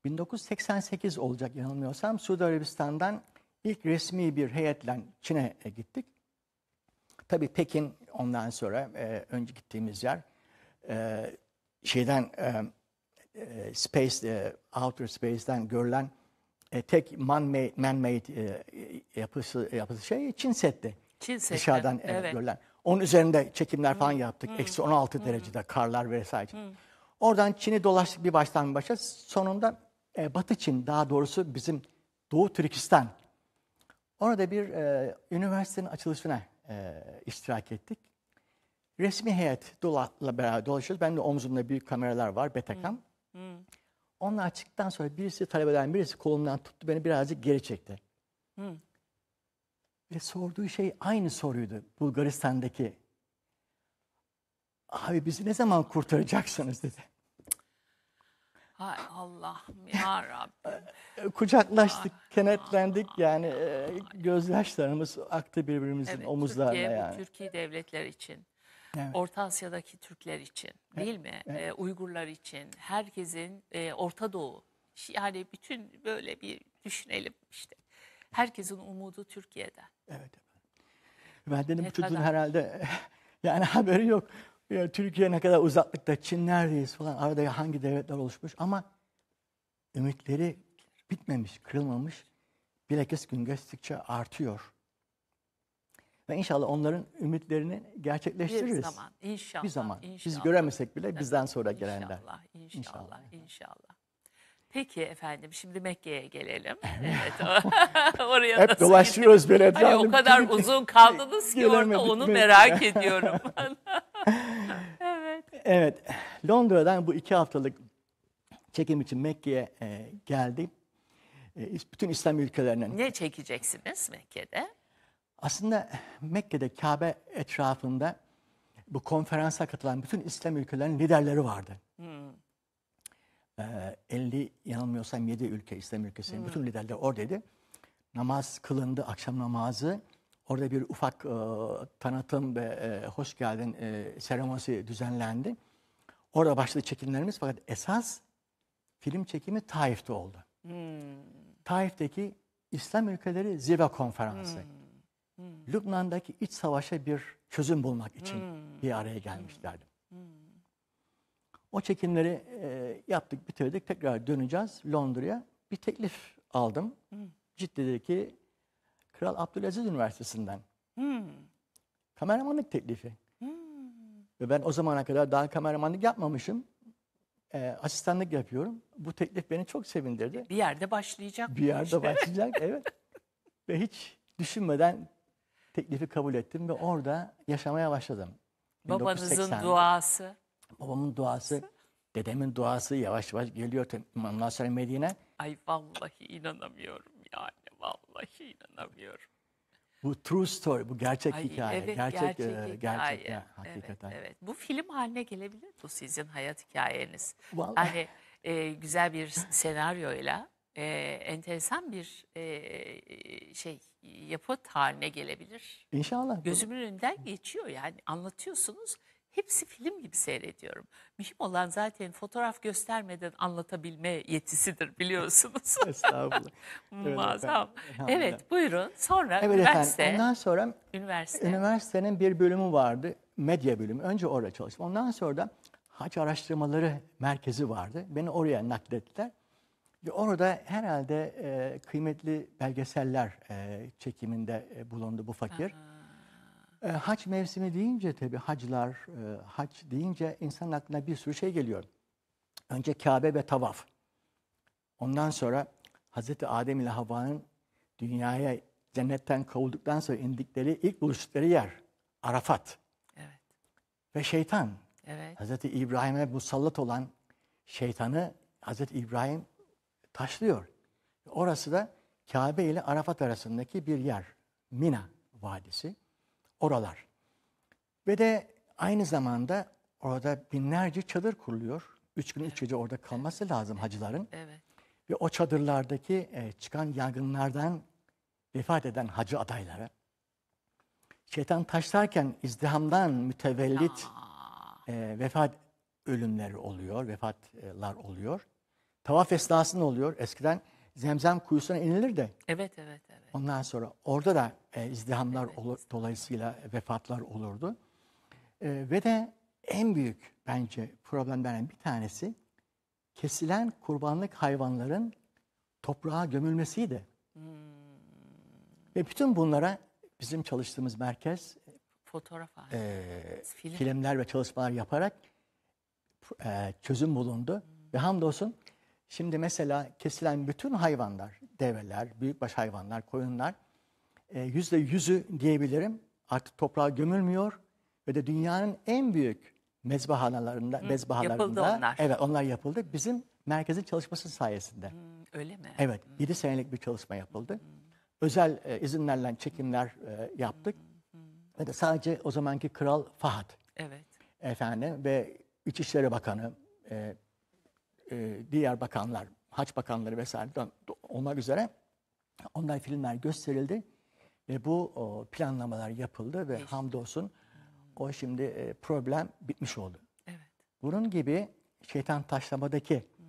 1988 olacak yanılmıyorsam Suudi Arabistan'dan İlk resmi bir heyetle Çin'e e, gittik. Tabii Pekin ondan sonra e, önce gittiğimiz yer e, şeyden e, e space e, outer space'den görülen e, tek man-made man -made, e, yapısı yapısı şey Çin setti. Çin Seddi. Dışarıdan evet, evet. görülen. Onun üzerinde çekimler falan yaptık. Eksi hmm. 16 hmm. derecede karlar vesaire. Hmm. Oradan Çin'i dolaştık bir baştan bir başa. Sonunda e, Batı Çin daha doğrusu bizim Doğu Türkistan Orada bir e, üniversitenin açılışına e, iştirak ettik. Resmi heyet Dolat'la beraber dolaşıyoruz. Ben de omzumda büyük kameralar var, Betacam. Onlar Hmm. sonra birisi talebeden birisi kolumdan tuttu beni birazcık geri çekti. Hmm. Ve sorduğu şey aynı soruydu Bulgaristan'daki. Abi bizi ne zaman kurtaracaksınız dedi. Hay Allah'ım ya Rabbim. Ee, kucaklaştık, kenetlendik yani e, gözyaşlarımız aktı birbirimizin evet, omuzlarına Türkiye, yani. Türkiye devletler için, evet. Orta Asya'daki Türkler için evet. değil mi? Evet. Ee, Uygurlar için, herkesin e, Orta Doğu yani bütün böyle bir düşünelim işte. Herkesin umudu Türkiye'den. Evet efendim. Ben dedim bu çocuğun herhalde yani haberi yok yani Türkiye ne kadar uzaklıkta, Çin neredeyiz falan. Arada hangi devletler oluşmuş ama ümitleri bitmemiş, kırılmamış. Bilakis gün geçtikçe artıyor. Ve inşallah onların ümitlerini gerçekleştiririz. Bir zaman, inşallah. Bir zaman. Inşallah. Biz göremesek bile bizden sonra gelenler. İnşallah, inşallah, inşallah. Peki efendim şimdi Mekke'ye gelelim. Evet. Oraya Hep dolaşıyoruz böyle. Hani o kadar uzun kaldınız ki orada onu merak ediyorum. Evet, Londra'dan bu iki haftalık çekim için Mekke'ye e, geldim. E, bütün İslam ülkelerinin Ne çekeceksiniz Mekke'de? Aslında Mekke'de Kabe etrafında bu konferansa katılan bütün İslam ülkelerinin liderleri vardı. Hmm. E, 50 yanılmıyorsam 7 ülke İslam ülkesinin hmm. bütün liderleri oradaydı. Namaz kılındı, akşam namazı. Orada bir ufak e, tanıtım ve e, hoş geldin e, seremonisi düzenlendi. Orada başladı çekimlerimiz fakat esas film çekimi Taif'te oldu. Hmm. Taif'teki İslam ülkeleri zirve konferansı. Hmm. Hmm. Lübnan'daki iç savaşa bir çözüm bulmak için hmm. bir araya gelmişlerdi. Hmm. hmm. O çekimleri e, yaptık, bitirdik. Tekrar döneceğiz Londra'ya. Bir teklif aldım. Hmm. Cidde'deki Kral Abdülaziz Üniversitesi'nden. Hmm. Kameramanlık teklifi. Hmm. Ve ben o zamana kadar daha kameramanlık yapmamışım. Ee, asistanlık yapıyorum. Bu teklif beni çok sevindirdi. Bir yerde başlayacak. Bir yerde işte. başlayacak evet. ve hiç düşünmeden teklifi kabul ettim ve orada yaşamaya başladım. Babanızın 1980'de. duası. Babamın duası, dedemin duası yavaş yavaş geliyor. Ondan sonra Medine. Ay vallahi inanamıyorum yani. Vallahi inanamıyorum. Bu true story, bu gerçek Ay, hikaye. Evet, gerçek, gerçek, e, hikaye. gerçek hakikaten. Evet, evet. Bu film haline gelebilir bu sizin hayat hikayeniz. Vallahi. Yani e, güzel bir senaryoyla e, enteresan bir e, şey yapıt haline gelebilir. İnşallah. Gözümün önünden geçiyor yani anlatıyorsunuz. Hepsi film gibi seyrediyorum. Mühim olan zaten fotoğraf göstermeden anlatabilme yetisidir biliyorsunuz. Estağfurullah. Evet Muazzam. Efendim. Evet buyurun. Sonra evet üniversite. Efendim. Ondan sonra üniversite. üniversitenin bir bölümü vardı. Medya bölümü. Önce orada çalıştım. Ondan sonra da Hac Araştırmaları Merkezi vardı. Beni oraya naklettiler. Ve orada herhalde e, kıymetli belgeseller e, çekiminde e, bulundu bu fakir. Aha. E, hac mevsimi deyince tabi haclar, e, hac deyince insan aklına bir sürü şey geliyor. Önce Kabe ve tavaf. Ondan sonra Hazreti Adem ile Havva'nın dünyaya cennetten kovulduktan sonra indikleri ilk buluştukları yer Arafat. Evet. Ve şeytan. Evet. Hazreti İbrahim'e musallat olan şeytanı Hazreti İbrahim taşlıyor. Orası da Kabe ile Arafat arasındaki bir yer. Mina Vadisi oralar. Ve de aynı zamanda orada binlerce çadır kuruluyor. Üç gün üç gece orada kalması lazım hacıların. Evet. Ve o çadırlardaki e, çıkan yangınlardan vefat eden hacı adayları. Şeytan taşlarken izdihamdan mütevellit e, vefat ölümleri oluyor, vefatlar oluyor. Tavaf esnasında oluyor. Eskiden zemzem kuyusuna inilir de. Evet, evet. Ondan sonra orada da e, izdihamlar olur, dolayısıyla vefatlar olurdu. E, ve de en büyük bence problemlerden bir tanesi kesilen kurbanlık hayvanların toprağa gömülmesiydi. Hmm. Ve bütün bunlara bizim çalıştığımız merkez e, fotoğraf e, film. filmler ve çalışmalar yaparak e, çözüm bulundu. Hmm. Ve hamdolsun Şimdi mesela kesilen bütün hayvanlar, develer, büyükbaş hayvanlar, koyunlar e, yüzde yüzü diyebilirim artık toprağa gömülmüyor ve de dünyanın en büyük mezbahalarında, mezbahalarında onlar. Evet onlar yapıldı. Bizim merkezin çalışması sayesinde. Hı, öyle mi? Evet Hı. 7 senelik bir çalışma yapıldı. Hı. Özel e, izinlerle çekimler e, yaptık. Hı. Ve de sadece o zamanki kral Fahad. Evet. Efendim ve İçişleri Bakanı, e, e, diğer bakanlar, haç bakanları vesaire olmak üzere onlar filmler gösterildi ve bu o, planlamalar yapıldı ve evet. hamdolsun o şimdi e, problem bitmiş oldu. Evet. Bunun gibi şeytan taşlamadaki hmm.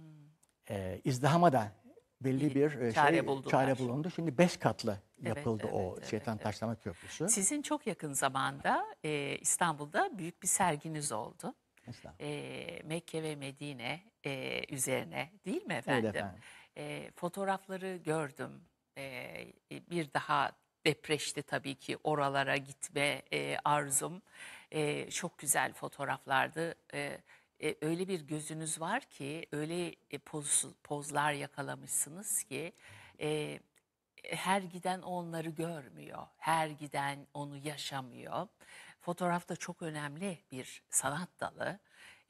e, izdihama da belli bir e, çare, şey, çare bulundu. Şimdi beş katlı yapıldı evet, o şeytan evet. taşlama köprüsü. Sizin çok yakın zamanda e, İstanbul'da büyük bir serginiz oldu e, Mekke ve Medine e, üzerine değil mi efendim? Evet efendim. E, fotoğrafları gördüm. E, bir daha depreşti tabii ki oralara gitme e, arzum. E, çok güzel fotoğraflardı. E, e, öyle bir gözünüz var ki, öyle e, poz, pozlar yakalamışsınız ki... E, her giden onları görmüyor. Her giden onu yaşamıyor fotoğrafta çok önemli bir sanat dalı.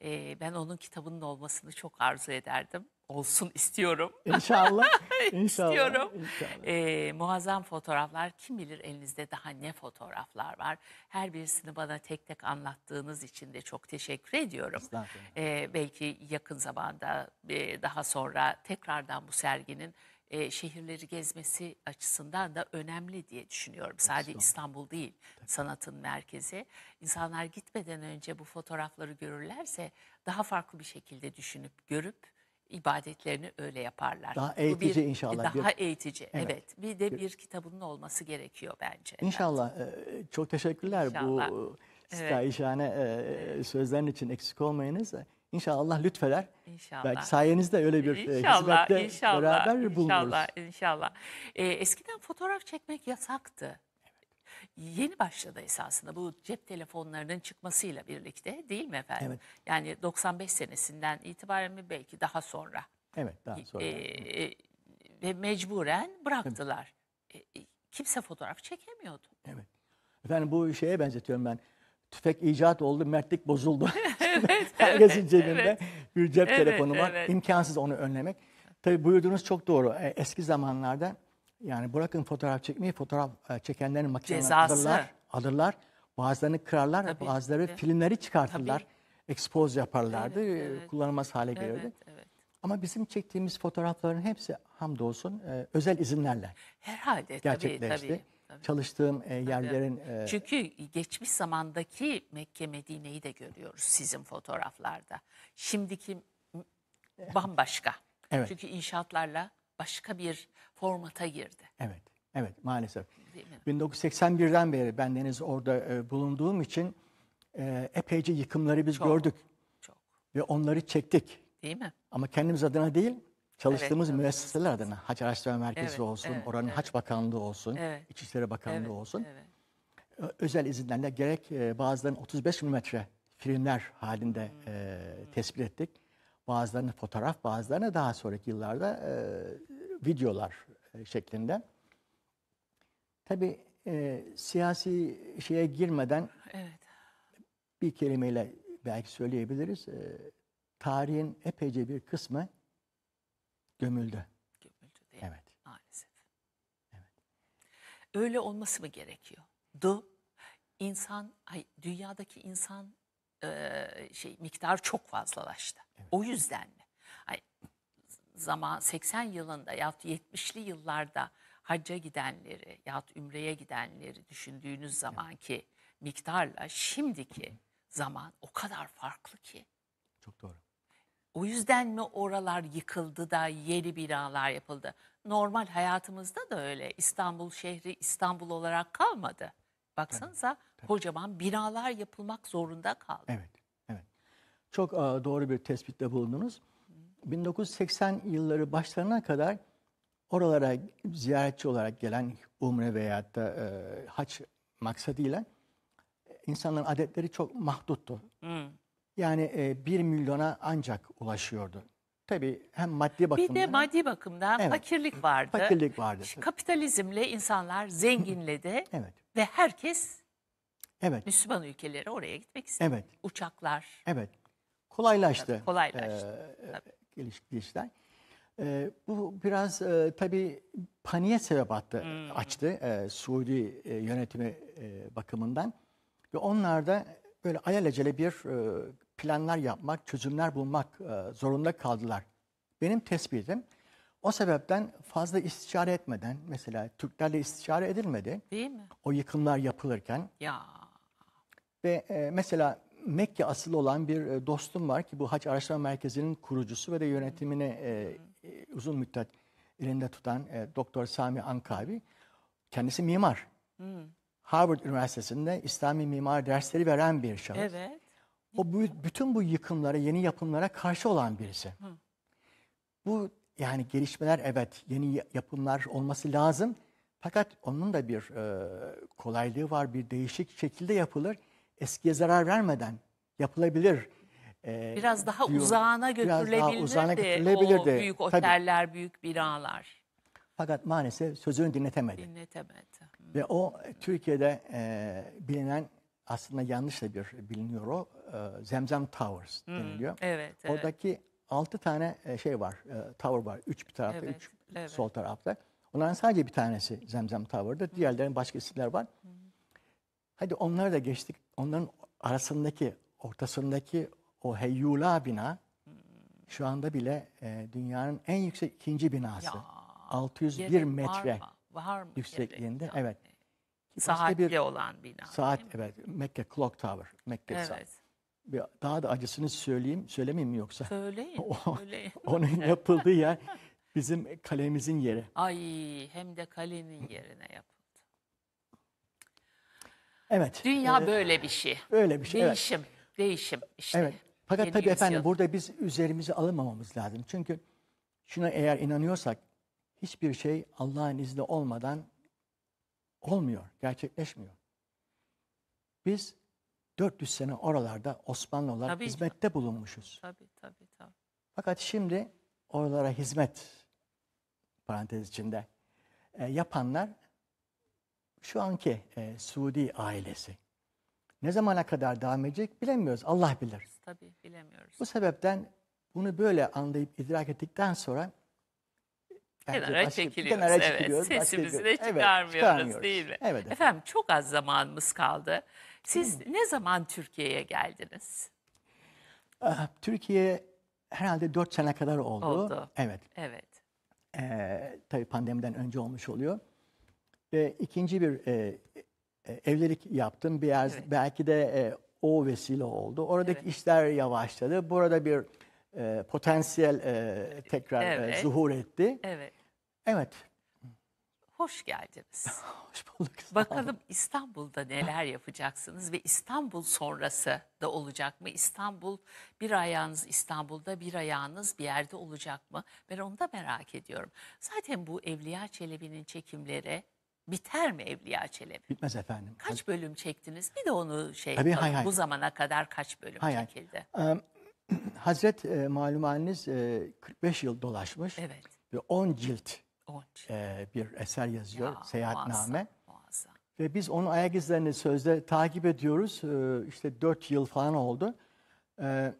E, ben onun kitabının olmasını çok arzu ederdim. Olsun istiyorum. İnşallah. inşallah istiyorum. İnşallah. E, muazzam fotoğraflar. Kim bilir elinizde daha ne fotoğraflar var. Her birisini bana tek tek anlattığınız için de çok teşekkür ediyorum. E, belki yakın zamanda daha sonra tekrardan bu serginin e, şehirleri gezmesi açısından da önemli diye düşünüyorum. Sadece Doğru. İstanbul değil, Tabii. sanatın merkezi. İnsanlar gitmeden önce bu fotoğrafları görürlerse daha farklı bir şekilde düşünüp görüp ibadetlerini öyle yaparlar. Daha eğitici bu bir, inşallah. Daha bir, eğitici evet. evet. Bir de bir kitabının olması gerekiyor bence. İnşallah. Efendim. Çok teşekkürler inşallah. bu e, evet. stajane e, sözlerin için eksik olmayınız. İnşallah Allah lütfeder. İnşallah. Belki sayenizde öyle bir e, inşallah, hizmette inşallah, beraber inşallah, bulunuruz. İnşallah, inşallah. Ee, eskiden fotoğraf çekmek yasaktı. Evet. Yeni başladı esasında bu cep telefonlarının çıkmasıyla birlikte değil mi efendim? Evet. Yani 95 senesinden itibaren mi belki daha sonra. Evet daha e, sonra. Ee, ve mecburen bıraktılar. Evet. E, kimse fotoğraf çekemiyordu. Evet. Efendim bu şeye benzetiyorum ben. Tüfek icat oldu, mertlik bozuldu. evet, Herkesin cebinde evet. bir cep evet, telefonu var. Evet. İmkansız onu önlemek. Tabii buyurduğunuz çok doğru. E, eski zamanlarda yani bırakın fotoğraf çekmeyi, fotoğraf e, çekenlerin makinelerini alırlar, alırlar. Bazılarını kırarlar, Tabii. bazıları evet. filmleri çıkartırlar. Tabii. Expose yaparlardı, evet, e, evet. kullanılmaz hale gelirdi. Evet, Ama bizim çektiğimiz fotoğrafların hepsi hamdolsun özel izinlerle Herhalde, gerçekleşti. Tabii, tabii. Tabii. çalıştığım e, yerlerin... E... Çünkü geçmiş zamandaki Mekke Medine'yi de görüyoruz sizin fotoğraflarda. Şimdiki bambaşka. Evet. Çünkü inşaatlarla başka bir formata girdi. Evet, evet maalesef. 1981'den beri ben deniz orada e, bulunduğum için e, epeyce yıkımları biz çok, gördük. Çok. Ve onları çektik. Değil mi? Ama kendimiz adına değil, Çalıştığımız evet, müesseseler adına Haç Araştırma Merkezi evet, olsun, evet, oranın evet. Haç Bakanlığı olsun, evet, İçişleri Bakanlığı evet, olsun. Evet. Özel izinlerle gerek e, bazılarını 35 milimetre filmler halinde hmm. e, tespit ettik. Bazılarını fotoğraf, bazılarını daha sonraki yıllarda e, videolar e, şeklinde. Tabii e, siyasi şeye girmeden evet. bir kelimeyle belki söyleyebiliriz. E, tarihin epeyce bir kısmı Gömüldü. Gömüldü değil mi? Evet. Maalesef. Evet. Öyle olması mı gerekiyor? Du insan ay, dünyadaki insan e, şey miktar çok fazlalaştı. Evet. O yüzden mi? Ay, zaman 80 yılında yahut 70'li yıllarda hacca gidenleri yahut ümreye gidenleri düşündüğünüz zamanki evet. miktarla şimdiki zaman o kadar farklı ki. Çok doğru. O yüzden mi oralar yıkıldı da yeni binalar yapıldı? Normal hayatımızda da öyle. İstanbul şehri İstanbul olarak kalmadı. Baksanıza tabii, tabii. kocaman binalar yapılmak zorunda kaldı. Evet, evet. Çok doğru bir tespitte bulundunuz. 1980 yılları başlarına kadar oralara ziyaretçi olarak gelen umre veya da e, haç maksadıyla insanların adetleri çok mahduttu. Hmm. Yani e, 1 milyona ancak ulaşıyordu. Tabii hem maddi bakımdan... Bir de maddi bakımdan evet, fakirlik vardı. Fakirlik vardı. Kapitalizmle insanlar zenginledi. evet. Ve herkes evet. Müslüman ülkeleri oraya gitmek istedi. Evet. Uçaklar. Evet. Kolaylaştı. Tabii, kolaylaştı. E, Geliş, gelişler. E, bu biraz e, tabii paniğe sebep attı, hmm. açtı e, Suudi e, yönetimi e, bakımından. Ve onlar da böyle alelacele bir e, planlar yapmak, çözümler bulmak e, zorunda kaldılar. Benim tespitim o sebepten fazla istişare etmeden mesela Türklerle istişare edilmedi. Değil mi? O yıkımlar yapılırken. Ya. Ve e, mesela Mekke asıllı olan bir e, dostum var ki bu Haç Araştırma Merkezi'nin kurucusu ve de yönetimini e, e, uzun müddet elinde tutan Doktor Sami Ankabi. Kendisi mimar. Hı. Harvard Üniversitesi'nde İslami mimar dersleri veren bir şahıs. Evet. O bütün bu yıkımlara, yeni yapımlara karşı olan birisi. Bu yani gelişmeler evet yeni yapımlar olması lazım. Fakat onun da bir e, kolaylığı var, bir değişik şekilde yapılır. Eskiye zarar vermeden yapılabilir. E, biraz daha diyor. uzağına götürülebilirdi, biraz daha uzağına götürülebilirdi. o büyük oteller, Tabii. büyük binalar. Fakat maalesef sözünü dinletemedi. Dinletemedi. Ve o e, Türkiye'de e, bilinen aslında yanlış da bir biliniyor o e, Zemzem Towers hmm, deniliyor. Hmm, evet, evet. Oradaki altı tane e, şey var, e, tower var. üç bir tarafta, evet, üç evet. sol tarafta. Onların sadece bir tanesi Zemzem Tower'da. Hmm. Diğerlerinin başka isimler var. Hadi onları da geçtik. Onların arasındaki, ortasındaki o heyyula bina hmm. şu anda bile e, dünyanın en yüksek ikinci binası. Ya, 601 metre var Var mı yüksekliğinde. Yani. Evet. Saatli bir, olan bina. Saat evet. Mekke Clock Tower. Mekke evet. saat daha da acısını söyleyeyim, söylemeyeyim mi yoksa? Söyleyin, söyleyin. Onun yapıldığı yer bizim kalemizin yeri. Ay hem de kalenin yerine yapıldı. Evet. Dünya e, böyle bir şey. Böyle bir şey, Değişim, evet. değişim işte. Evet. Fakat tabii yüzyıl. efendim burada biz üzerimizi alınmamamız lazım. Çünkü şuna eğer inanıyorsak hiçbir şey Allah'ın izni olmadan olmuyor, gerçekleşmiyor. Biz 400 sene oralarda Osmanlılar tabii hizmette canım. bulunmuşuz. Tabii tabii tabii. Fakat şimdi oralara hizmet parantez içinde e, yapanlar şu anki e, Suudi ailesi. Ne zamana kadar devam edecek bilemiyoruz. Allah bilir. Tabii bilemiyoruz. Bu sebepten bunu böyle anlayıp idrak ettikten sonra Kenara çekiliyoruz. Evet, sesimizi de çıkarmıyoruz, evet, çıkarmıyoruz değil mi? Evet. Efendim çok az zamanımız kaldı. Siz ne zaman Türkiye'ye geldiniz? Ah, Türkiye herhalde dört sene kadar oldu. Oldu. Evet. Evet. Ee, tabii pandemiden önce olmuş oluyor. Ve ikinci bir e, e evlilik yaptım. Biraz Evet. belki de e, o vesile oldu. Oradaki Evet. işler yavaşladı. Burada bir e, potansiyel e, tekrar e, zuhur etti. Evet. Evet hoş geldiniz. hoş bulduk. Bakalım İstanbul'da neler yapacaksınız ve İstanbul sonrası da olacak mı? İstanbul bir ayağınız İstanbul'da bir ayağınız bir yerde olacak mı? Ben onu da merak ediyorum. Zaten bu Evliya Çelebi'nin çekimleri biter mi Evliya Çelebi? Bitmez efendim. Kaç Hadi. bölüm çektiniz? Bir de onu şey Tabii, hay, hay. bu zamana kadar kaç bölüm hay, çekildi? Hay. Um, Hazret e, malum e, 45 yıl dolaşmış evet. ve 10 cilt e, bir eser yazıyor. Ya, seyahatname. Muazzam, muazzam. Ve biz onu ayak izlerini sözde takip ediyoruz. E, işte 4 yıl falan oldu. 3 ee,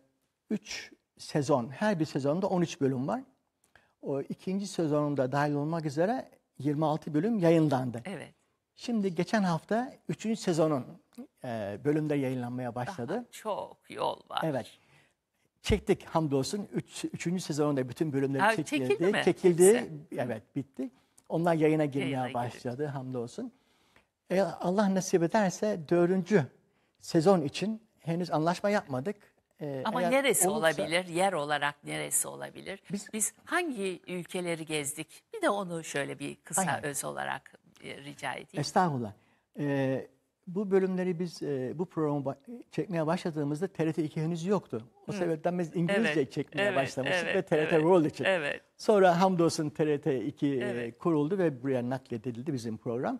sezon. Her bir sezonda 13 bölüm var. O ikinci sezonunda dahil olmak üzere 26 bölüm yayınlandı. Evet. Şimdi geçen hafta 3. sezonun e, bölümde yayınlanmaya başladı. Daha çok yol var. Evet. Çektik hamdolsun. Üç, üçüncü sezonunda bütün bölümler çekildi. Çekildi, mi? çekildi. Hepsi. evet bitti. Onlar yayına girmeye yayına başladı girecek. hamdolsun. Eğer Allah nasip ederse dördüncü sezon için henüz anlaşma yapmadık. Ee, Ama neresi olursa, olabilir? Yer olarak neresi olabilir? Biz, biz hangi ülkeleri gezdik? Bir de onu şöyle bir kısa aynen. öz olarak e, rica edeyim. Estağfurullah. Ee, bu bölümleri biz e, bu programı çekmeye başladığımızda TRT 2 henüz yoktu. O Hı. sebepten biz İngilizce evet, çekmeye evet, başlamıştık evet, ve TRT evet, World için. Evet. Sonra hamdolsun TRT 2 e, evet. e, kuruldu ve buraya nakledildi bizim program.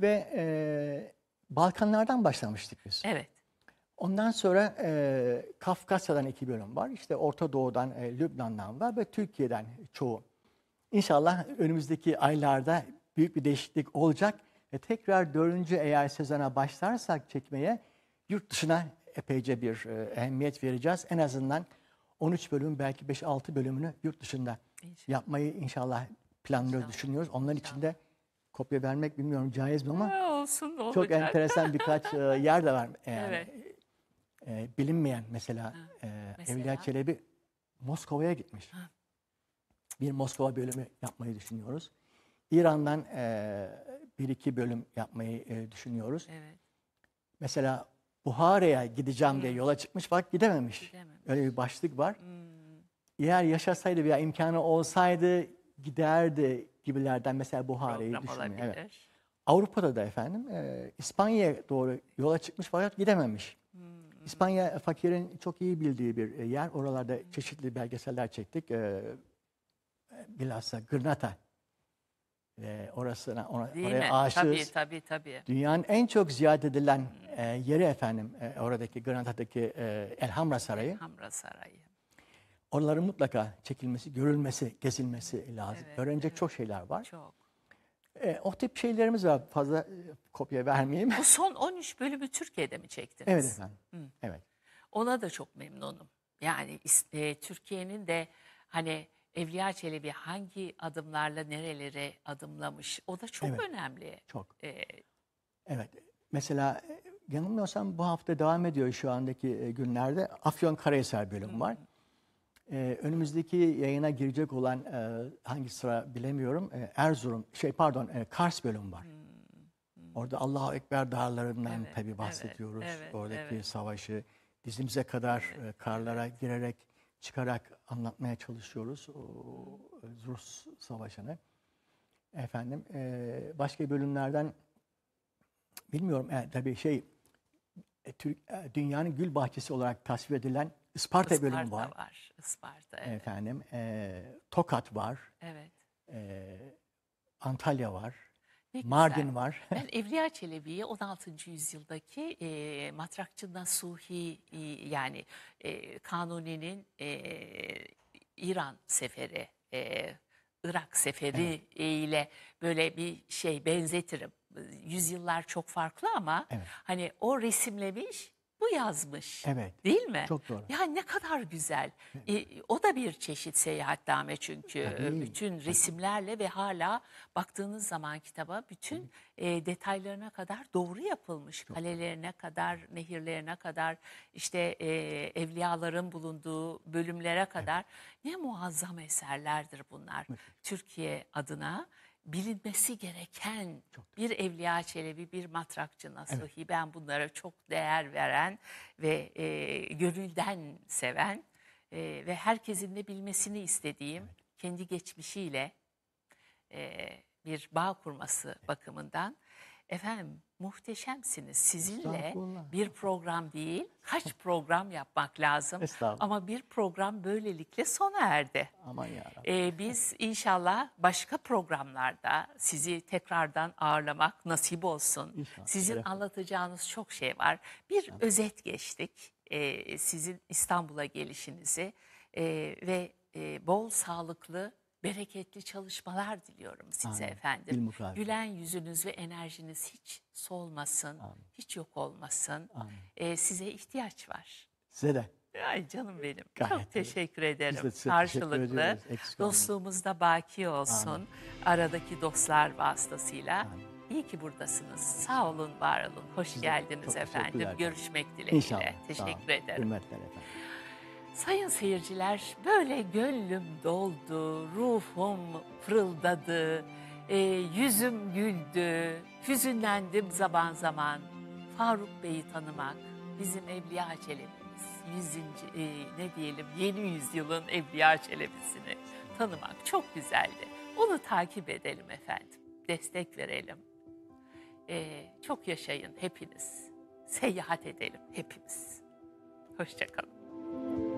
Ve e, Balkanlardan başlamıştık biz. Evet. Ondan sonra e, Kafkasya'dan iki bölüm var. İşte Orta Doğu'dan, e, Lübnan'dan var ve Türkiye'den çoğu. İnşallah önümüzdeki aylarda büyük bir değişiklik olacak ve tekrar dördüncü eğer sezona başlarsak çekmeye yurt dışına epeyce bir e, ehemmiyet vereceğiz. En azından 13 bölüm belki 5-6 bölümünü yurt dışında inşallah. yapmayı inşallah planlıyoruz, inşallah. düşünüyoruz. Onların inşallah. içinde kopya vermek bilmiyorum caiz mi ama ha, olsun, olacak. çok enteresan birkaç e, yer de var. Yani e, evet. e, bilinmeyen mesela, ha, e, mesela Evliya Çelebi Moskova'ya gitmiş. Ha. Bir Moskova bölümü yapmayı düşünüyoruz. İran'dan e, bir iki bölüm yapmayı e, düşünüyoruz. Evet. Mesela Buhara'ya gideceğim diye yola çıkmış bak gidememiş. gidememiş. Öyle bir başlık var. Hmm. Eğer yaşasaydı veya imkanı olsaydı giderdi gibilerden mesela Buhara'yı düşünüyor. Evet. Avrupa'da da efendim e, İspanya'ya doğru yola çıkmış fakat gidememiş. Hmm. İspanya fakirin çok iyi bildiği bir e, yer. Oralarda hmm. çeşitli belgeseller çektik. E, e bilhassa Gırnata e, orasına ona, Değil oraya mi? aşığız. Tabii tabii tabii. Dünyanın en çok ziyaret edilen e, yeri efendim e, oradaki Granada'daki e, Elhamra Sarayı. Hamra Sarayı. Oraların mutlaka çekilmesi, görülmesi, gezilmesi lazım. Evet, Öğrenecek evet. çok şeyler var. Çok. E, o tip şeylerimiz var. Fazla e, kopya vermeyeyim. Bu son 13 bölümü Türkiye'de mi çektiniz? Evet efendim. Hı. Evet. Ona da çok memnunum. Yani e, Türkiye'nin de hani Evliya Çelebi hangi adımlarla nerelere adımlamış? O da çok Evet, önemli. çok. Ee, Evet. Mesela e, yanılmıyorsam bu hafta devam ediyor şu andaki e, günlerde Afyon Afyonkarahisar bölüm var. E, önümüzdeki yayına girecek olan e, hangi sıra bilemiyorum. E, Erzurum, şey pardon e, Kars bölüm var. Orada Allahu Ekber dağlarından Evet, tabii bahsediyoruz. evet, Oradaki savaşı dizimize kadar e, karlara girerek çıkarak anlatmaya çalışıyoruz o, Rus Savaşı'nı. Efendim e, başka bölümlerden bilmiyorum e, tabii şey e, Türk, e, dünyanın gül bahçesi olarak tasvir edilen Isparta, Isparta bölümü var. var. Isparta evet. Efendim e, Tokat var. Evet. E, Antalya var. Peki Mardin güzel. var. Ben Evliya Çelebi'yi 16. yüzyıldaki e, Matrakçı Nasuhi e, yani e, Kanuni'nin e, İran seferi, e, Irak seferi evet. ile böyle bir şey benzetirim. Yüzyıllar çok farklı ama evet. hani o resimlemiş bu yazmış. Evet. Değil mi? Çok doğru. Yani ne kadar güzel. E, o da bir çeşit seyahatname çünkü. Tabii. E, bütün resimlerle ve hala baktığınız zaman kitaba bütün e, detaylarına kadar doğru yapılmış. Kalelerine kadar, nehirlerine kadar, işte e, evliyaların bulunduğu bölümlere kadar. Ne muazzam eserlerdir bunlar Türkiye adına bilinmesi gereken çok bir Evliya Çelebi, bir Matrakçı Nasuhi. Evet. Ben bunlara çok değer veren ve e, gönülden seven e, ve herkesin de bilmesini istediğim evet. kendi geçmişiyle e, bir bağ kurması evet. bakımından. Efendim muhteşemsiniz. Sizinle bir program değil, kaç program yapmak lazım. Ama bir program böylelikle sona erdi. Aman yarabbim. Ee, biz inşallah başka programlarda sizi tekrardan ağırlamak nasip olsun. İnşallah. Sizin Gerek anlatacağınız çok şey var. Bir inşallah. özet geçtik. Ee, sizin İstanbul'a gelişinizi ee, ve e, bol sağlıklı bereketli çalışmalar diliyorum size Amin. efendim. Gülen yüzünüz ve enerjiniz hiç solmasın, Amin. hiç yok olmasın. Ee, size ihtiyaç var. Size de. Ay canım benim. Gayet Çok öyle. teşekkür ederim. Biz de Karşılıklı. Dostluğumuz da baki olsun. Amin. Aradaki dostlar vasıtasıyla. Amin. İyi ki buradasınız. Sağ olun, var olun. Hoş Size geldiniz efendim. Görüşmek dileğiyle. İnşallah. Teşekkür ederim. Hürmetler efendim. Sayın seyirciler böyle gönlüm doldu, ruhum fırıldadı, e, yüzüm güldü, hüzünlendim zaman zaman. Faruk Bey'i tanımak bizim Evliya Çelebi'miz. Yüzüncü, e, ne diyelim yeni yüzyılın Evliya Çelebi'sini tanımak çok güzeldi. Onu takip edelim efendim, destek verelim. E, çok yaşayın hepiniz, seyahat edelim hepimiz. Hoşçakalın.